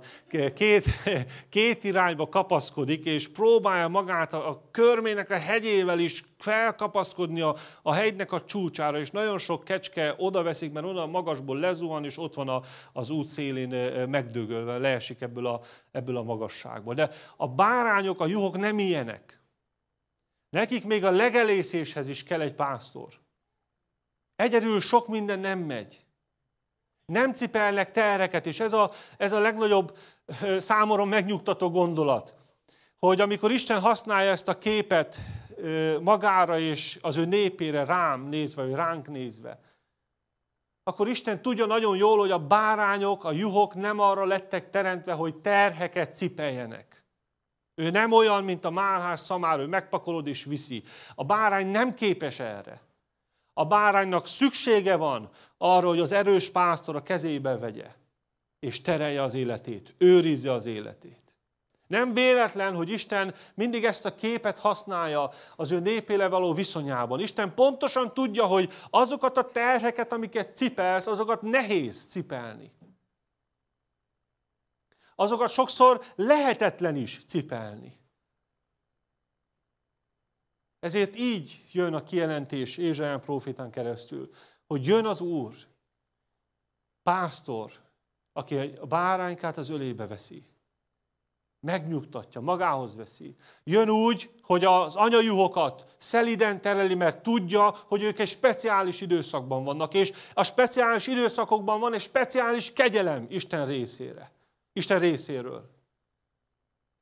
két, két irányba kapaszkodik, és próbálja magát a, körmének a hegyével is felkapaszkodni a, a hegynek a csúcsára, és nagyon sok kecske oda veszik, mert onnan magasból lezuhan, és ott van a, az út szélén megdögölve, leesik ebből a, ebből a magasságból. De a bárányok, a juhok nem ilyenek. Nekik még a legelészéshez is kell egy pásztor. Egyedül sok minden nem megy. Nem cipelnek tereket, és ez a, ez a legnagyobb számomra megnyugtató gondolat, hogy amikor Isten használja ezt a képet magára és az ő népére rám nézve, vagy ránk nézve, akkor Isten tudja nagyon jól, hogy a bárányok, a juhok nem arra lettek teremtve, hogy terheket cipeljenek. Ő nem olyan, mint a málhás szamár, ő megpakolod és viszi. A bárány nem képes erre. A báránynak szüksége van arra, hogy az erős pásztor a kezébe vegye, és terelje az életét, őrizze az életét. Nem véletlen, hogy Isten mindig ezt a képet használja az ő népéle való viszonyában. Isten pontosan tudja, hogy azokat a terheket, amiket cipelsz, azokat nehéz cipelni. Azokat sokszor lehetetlen is cipelni. Ezért így jön a kijelentés Ézsaján profétán keresztül, hogy jön az Úr, pásztor, aki a báránykát az ölébe veszi. Megnyugtatja, magához veszi. Jön úgy, hogy az anyajuhokat szeliden tereli, mert tudja, hogy ők egy speciális időszakban vannak, és a speciális időszakokban van egy speciális kegyelem Isten részére. Isten részéről.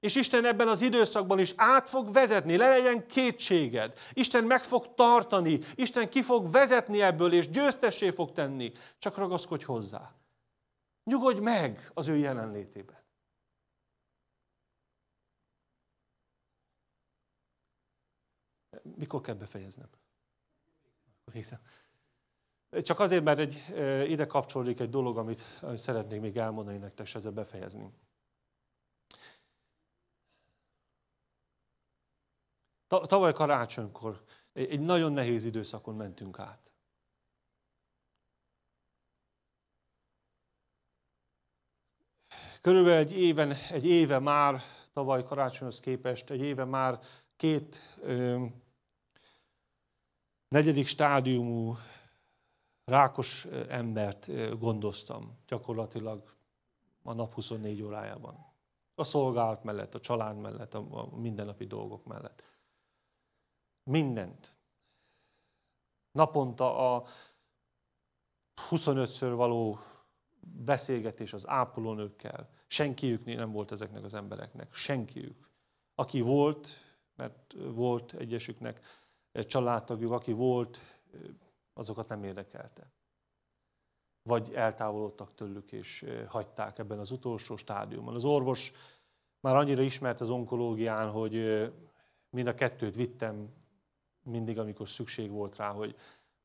És Isten ebben az időszakban is át fog vezetni, le legyen kétséged. Isten meg fog tartani, Isten ki fog vezetni ebből, és győztessé fog tenni. Csak ragaszkodj hozzá. Nyugodj meg az ő jelenlétében. Mikor kell befejeznem? Végzem. Csak azért, mert egy, ide kapcsolódik egy dolog, amit szeretnék még elmondani nektek, és ezzel befejezni. Tavaly karácsonykor egy nagyon nehéz időszakon mentünk át. Körülbelül egy, éven, egy éve már, tavaly karácsonyhoz képest, egy éve már két ö, negyedik stádiumú rákos embert gondoztam gyakorlatilag a nap 24 órájában. A szolgálat mellett, a család mellett, a mindennapi dolgok mellett. Mindent. Naponta a 25-ször való beszélgetés az ápolónőkkel. Senkiük nem volt ezeknek az embereknek. Senkiük. Aki volt, mert volt egyesüknek családtagjuk, aki volt, azokat nem érdekelte. Vagy eltávolodtak tőlük és hagyták ebben az utolsó stádiumban. Az orvos már annyira ismert az onkológián, hogy mind a kettőt vittem mindig, amikor szükség volt rá, hogy,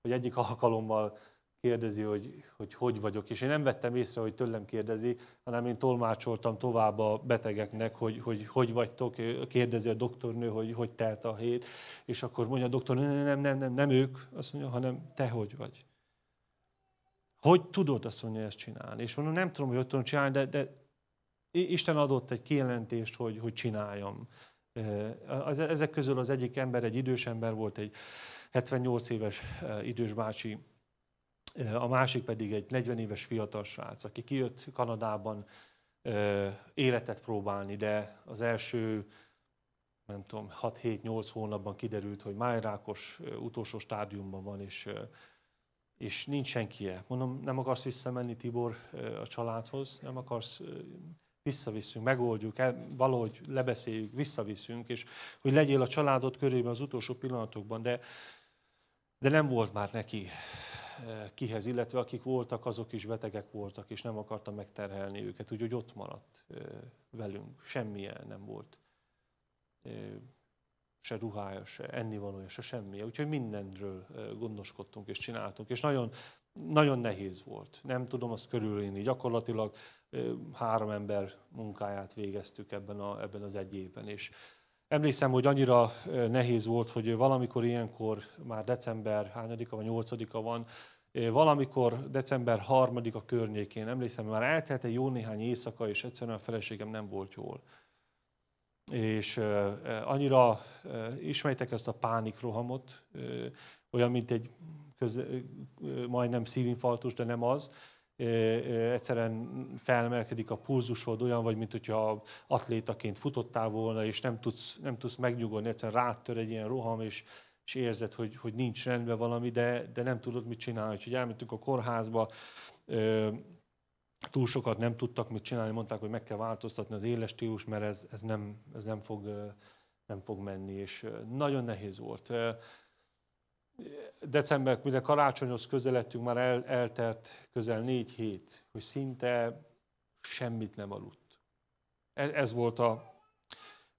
hogy egyik alkalommal kérdezi, hogy, hogy hogy vagyok. És én nem vettem észre, hogy tőlem kérdezi, hanem én tolmácsoltam tovább a betegeknek, hogy hogy, hogy vagytok, kérdezi a doktornő, hogy hogy telt a hét, és akkor mondja a doktornő, nem, nem, nem, nem, nem ők, azt mondja, hanem te hogy vagy. Hogy tudod azt mondja ezt csinálni? És mondom, nem tudom, hogy ott tudom csinálni, de, de Isten adott egy kijelentést, hogy, hogy csináljam. Ezek közül az egyik ember egy idős ember volt, egy 78 éves idős bácsi, a másik pedig egy 40 éves fiatal srác, aki kijött Kanadában életet próbálni, de az első nem tudom, 6-7-8 hónapban kiderült, hogy májrákos utolsó stádiumban van, és, és nincs senkie. Mondom, nem akarsz visszamenni Tibor a családhoz, nem akarsz visszaviszünk, megoldjuk, el, valahogy lebeszéljük, visszaviszünk, és hogy legyél a családod körében az utolsó pillanatokban, de, de nem volt már neki eh, kihez, illetve akik voltak, azok is betegek voltak, és nem akarta megterhelni őket, úgyhogy ott maradt eh, velünk, semmilyen nem volt eh, se ruhája, se ennivalója, se semmi, Úgyhogy mindenről gondoskodtunk és csináltunk. És nagyon nagyon nehéz volt. Nem tudom azt körülírni. Gyakorlatilag három ember munkáját végeztük ebben, a, ebben az egy évben. És emlékszem, hogy annyira nehéz volt, hogy valamikor ilyenkor, már december hányadika vagy nyolcadika van, valamikor december harmadika környékén, emlékszem, már eltelt egy jó néhány éjszaka, és egyszerűen a feleségem nem volt jól. És annyira ismertek ezt a pánikrohamot, olyan, mint egy köz, majdnem szívinfarktus, de nem az, egyszerűen felmelkedik a pulzusod, olyan vagy, mint hogyha atlétaként futottál volna, és nem tudsz, nem tudsz megnyugodni, egyszerűen rátör egy ilyen roham, és, és érzed, hogy, hogy nincs rendben valami, de, de nem tudod mit csinálni. Úgyhogy elmentünk a kórházba, túl sokat nem tudtak mit csinálni, mondták, hogy meg kell változtatni az éles stílus, mert ez, ez, nem, ez nem, fog, nem fog menni, és nagyon nehéz volt december, mire karácsonyhoz közeledtünk, már el, eltelt közel négy hét, hogy szinte semmit nem aludt. Ez, ez volt a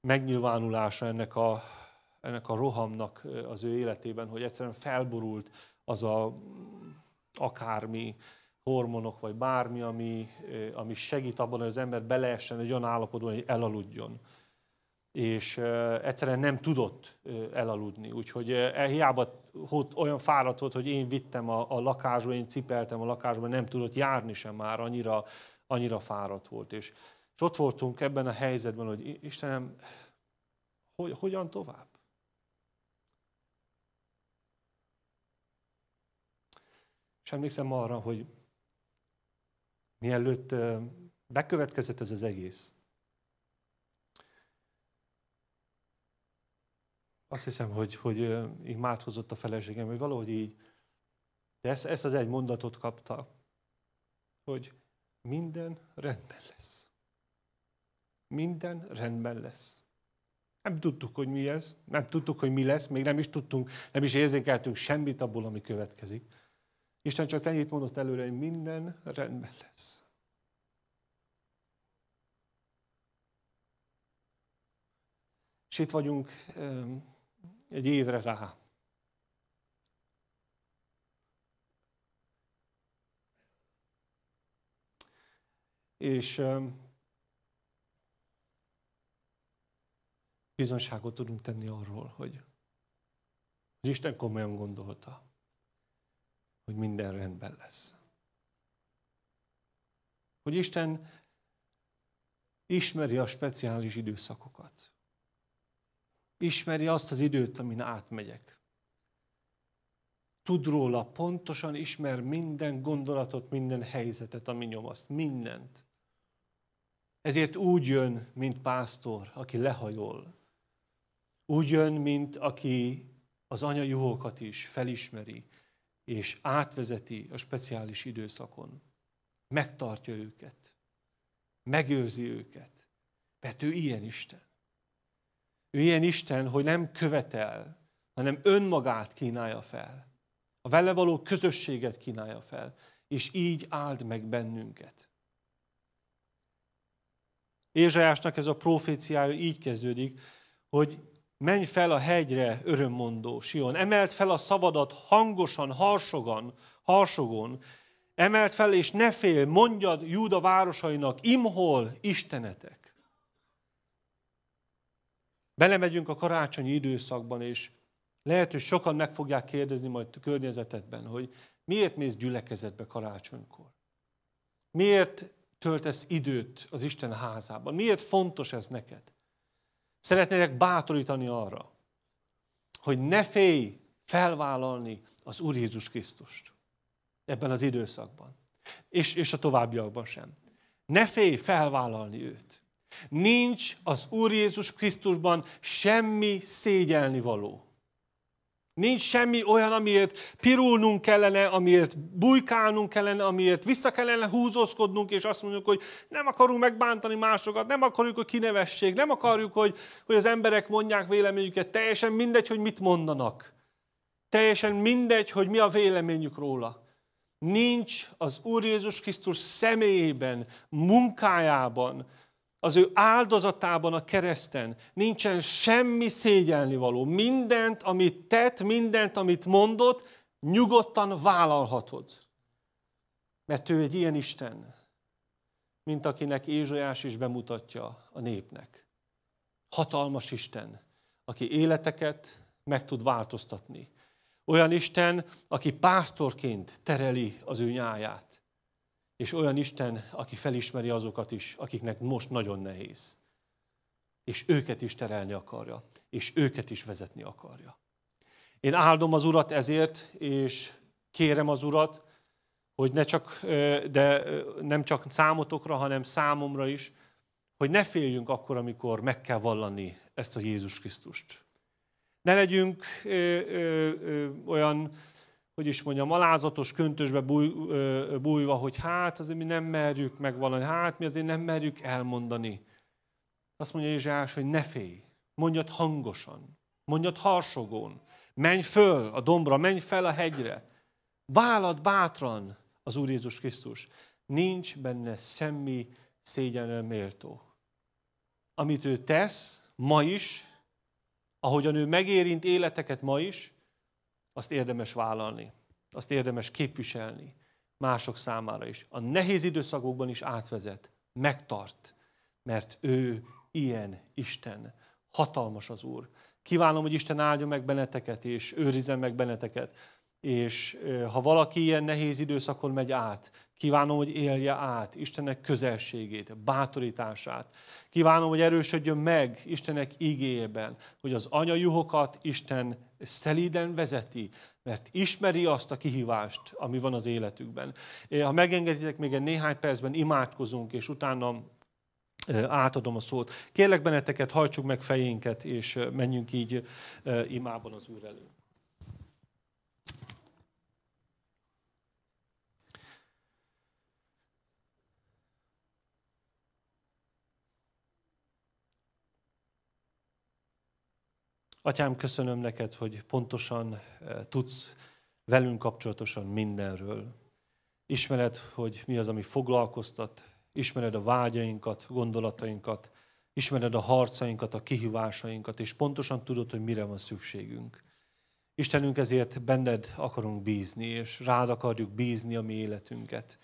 megnyilvánulása ennek a, ennek a rohamnak az ő életében, hogy egyszerűen felborult az a mm, akármi hormonok, vagy bármi, ami, ami segít abban, hogy az ember beleessen egy olyan állapotban, hogy elaludjon és egyszerűen nem tudott elaludni. Úgyhogy e hiába ott olyan fáradt volt, hogy én vittem a, a lakásba, én cipeltem a lakásba, nem tudott járni sem már, annyira, annyira fáradt volt. És, és ott voltunk ebben a helyzetben, hogy Istenem, hogy, hogyan tovább? És emlékszem arra, hogy mielőtt bekövetkezett ez az egész, azt hiszem, hogy, hogy így mátkozott a feleségem, hogy valahogy így, de ezt, ezt az egy mondatot kapta, hogy minden rendben lesz. Minden rendben lesz. Nem tudtuk, hogy mi ez, nem tudtuk, hogy mi lesz, még nem is tudtunk, nem is érzékeltünk semmit abból, ami következik. Isten csak ennyit mondott előre, hogy minden rendben lesz. És itt vagyunk egy évre rá. És bizonságot tudunk tenni arról, hogy, hogy Isten komolyan gondolta, hogy minden rendben lesz. Hogy Isten ismeri a speciális időszakokat ismeri azt az időt, amin átmegyek. Tud róla, pontosan ismer minden gondolatot, minden helyzetet, ami nyomaszt, mindent. Ezért úgy jön, mint pásztor, aki lehajol. Úgy jön, mint aki az anya juhokat is felismeri, és átvezeti a speciális időszakon. Megtartja őket, megőrzi őket, mert ő ilyen Isten. Ő ilyen Isten, hogy nem követel, hanem önmagát kínálja fel. A vele való közösséget kínálja fel, és így áld meg bennünket. Ézsajásnak ez a proféciája így kezdődik, hogy menj fel a hegyre, örömmondó Sion, emelt fel a szavadat hangosan, harsogan, harsogon, emelt fel és ne fél, mondjad Júda városainak, imhol Istenetek. Belemegyünk a karácsonyi időszakban, és lehet, hogy sokan meg fogják kérdezni majd a környezetedben, hogy miért mész gyülekezetbe karácsonykor? Miért töltesz időt az Isten házában? Miért fontos ez neked? Szeretnélek bátorítani arra, hogy ne félj felvállalni az Úr Jézus Krisztust ebben az időszakban, és, és a továbbiakban sem. Ne félj felvállalni őt. Nincs az Úr Jézus Krisztusban semmi szégyelni való. Nincs semmi olyan, amiért pirulnunk kellene, amiért bujkálnunk kellene, amiért vissza kellene húzózkodnunk, és azt mondjuk, hogy nem akarunk megbántani másokat, nem akarjuk, hogy kinevessék, nem akarjuk, hogy, hogy az emberek mondják véleményüket, teljesen mindegy, hogy mit mondanak. Teljesen mindegy, hogy mi a véleményük róla. Nincs az Úr Jézus Krisztus személyében, munkájában az ő áldozatában a kereszten nincsen semmi szégyenlivaló. Mindent, amit tett, mindent, amit mondott, nyugodtan vállalhatod. Mert ő egy ilyen Isten, mint akinek Ézsajás is bemutatja a népnek. Hatalmas Isten, aki életeket meg tud változtatni. Olyan Isten, aki pásztorként tereli az ő nyáját és olyan Isten, aki felismeri azokat is, akiknek most nagyon nehéz. És őket is terelni akarja, és őket is vezetni akarja. Én áldom az Urat ezért, és kérem az Urat, hogy ne csak, de nem csak számotokra, hanem számomra is, hogy ne féljünk akkor, amikor meg kell vallani ezt a Jézus Krisztust. Ne legyünk ö, ö, ö, olyan hogy is mondjam, alázatos köntösbe búj, bújva, hogy hát azért mi nem merjük megvalani, hát mi azért nem merjük elmondani. Azt mondja Jézsás, hogy ne félj, mondjad hangosan, mondjad harsogón, menj föl a dombra, menj fel a hegyre, vállad bátran az Úr Jézus Krisztus. Nincs benne semmi szégyenre méltó. Amit ő tesz, ma is, ahogyan ő megérint életeket ma is, azt érdemes vállalni, azt érdemes képviselni mások számára is. A nehéz időszakokban is átvezet, megtart, mert ő ilyen Isten. Hatalmas az Úr. Kívánom, hogy Isten áldja meg benneteket, és őrizzen meg benneteket. És ha valaki ilyen nehéz időszakon megy át, Kívánom, hogy élje át Istenek közelségét, bátorítását. Kívánom, hogy erősödjön meg Istenek igéjében, hogy az anyajuhokat Isten szelíden vezeti, mert ismeri azt a kihívást, ami van az életükben. Ha megengeditek, még egy néhány percben imádkozunk, és utána átadom a szót. Kérlek benneteket, hajtsuk meg fejénket, és menjünk így imában az Úr előtt. Atyám, köszönöm neked, hogy pontosan eh, tudsz velünk kapcsolatosan mindenről. Ismered, hogy mi az, ami foglalkoztat, ismered a vágyainkat, gondolatainkat, ismered a harcainkat, a kihívásainkat, és pontosan tudod, hogy mire van szükségünk. Istenünk, ezért benned akarunk bízni, és rád akarjuk bízni a mi életünket.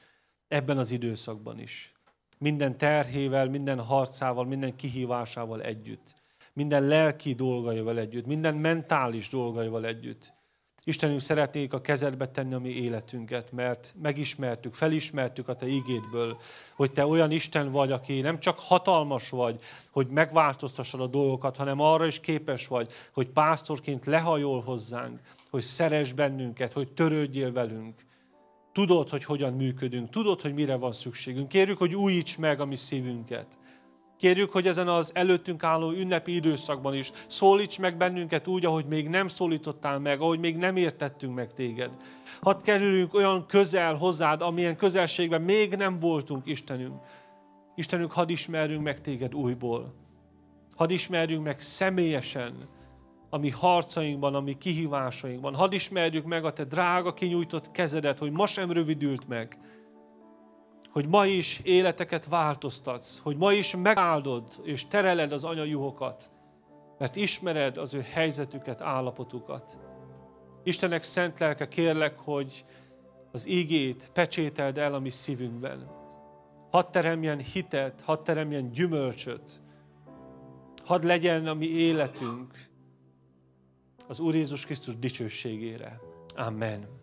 Ebben az időszakban is. Minden terhével, minden harcával, minden kihívásával együtt minden lelki dolgaival együtt, minden mentális dolgaival együtt. Istenünk, szeretnék a kezedbe tenni a mi életünket, mert megismertük, felismertük a Te ígédből, hogy Te olyan Isten vagy, aki nem csak hatalmas vagy, hogy megváltoztassad a dolgokat, hanem arra is képes vagy, hogy pásztorként lehajol hozzánk, hogy szeres bennünket, hogy törődjél velünk. Tudod, hogy hogyan működünk, tudod, hogy mire van szükségünk. Kérjük, hogy újíts meg a mi szívünket. Kérjük, hogy ezen az előttünk álló ünnepi időszakban is szólíts meg bennünket úgy, ahogy még nem szólítottál meg, ahogy még nem értettünk meg téged. Hadd kerüljünk olyan közel hozzád, amilyen közelségben még nem voltunk, Istenünk. Istenünk, hadd ismerjünk meg téged újból. Hadd ismerjünk meg személyesen a mi harcainkban, a mi kihívásainkban. Hadd ismerjük meg a te drága kinyújtott kezedet, hogy ma sem rövidült meg, hogy ma is életeket változtatsz, hogy ma is megáldod és tereled az anyajuhokat, mert ismered az ő helyzetüket, állapotukat. Istenek szent lelke, kérlek, hogy az ígét pecsételd el a mi szívünkben. Hadd teremjen hitet, hadd teremjen gyümölcsöt, hadd legyen a mi életünk az Úr Jézus Krisztus dicsőségére. Amen.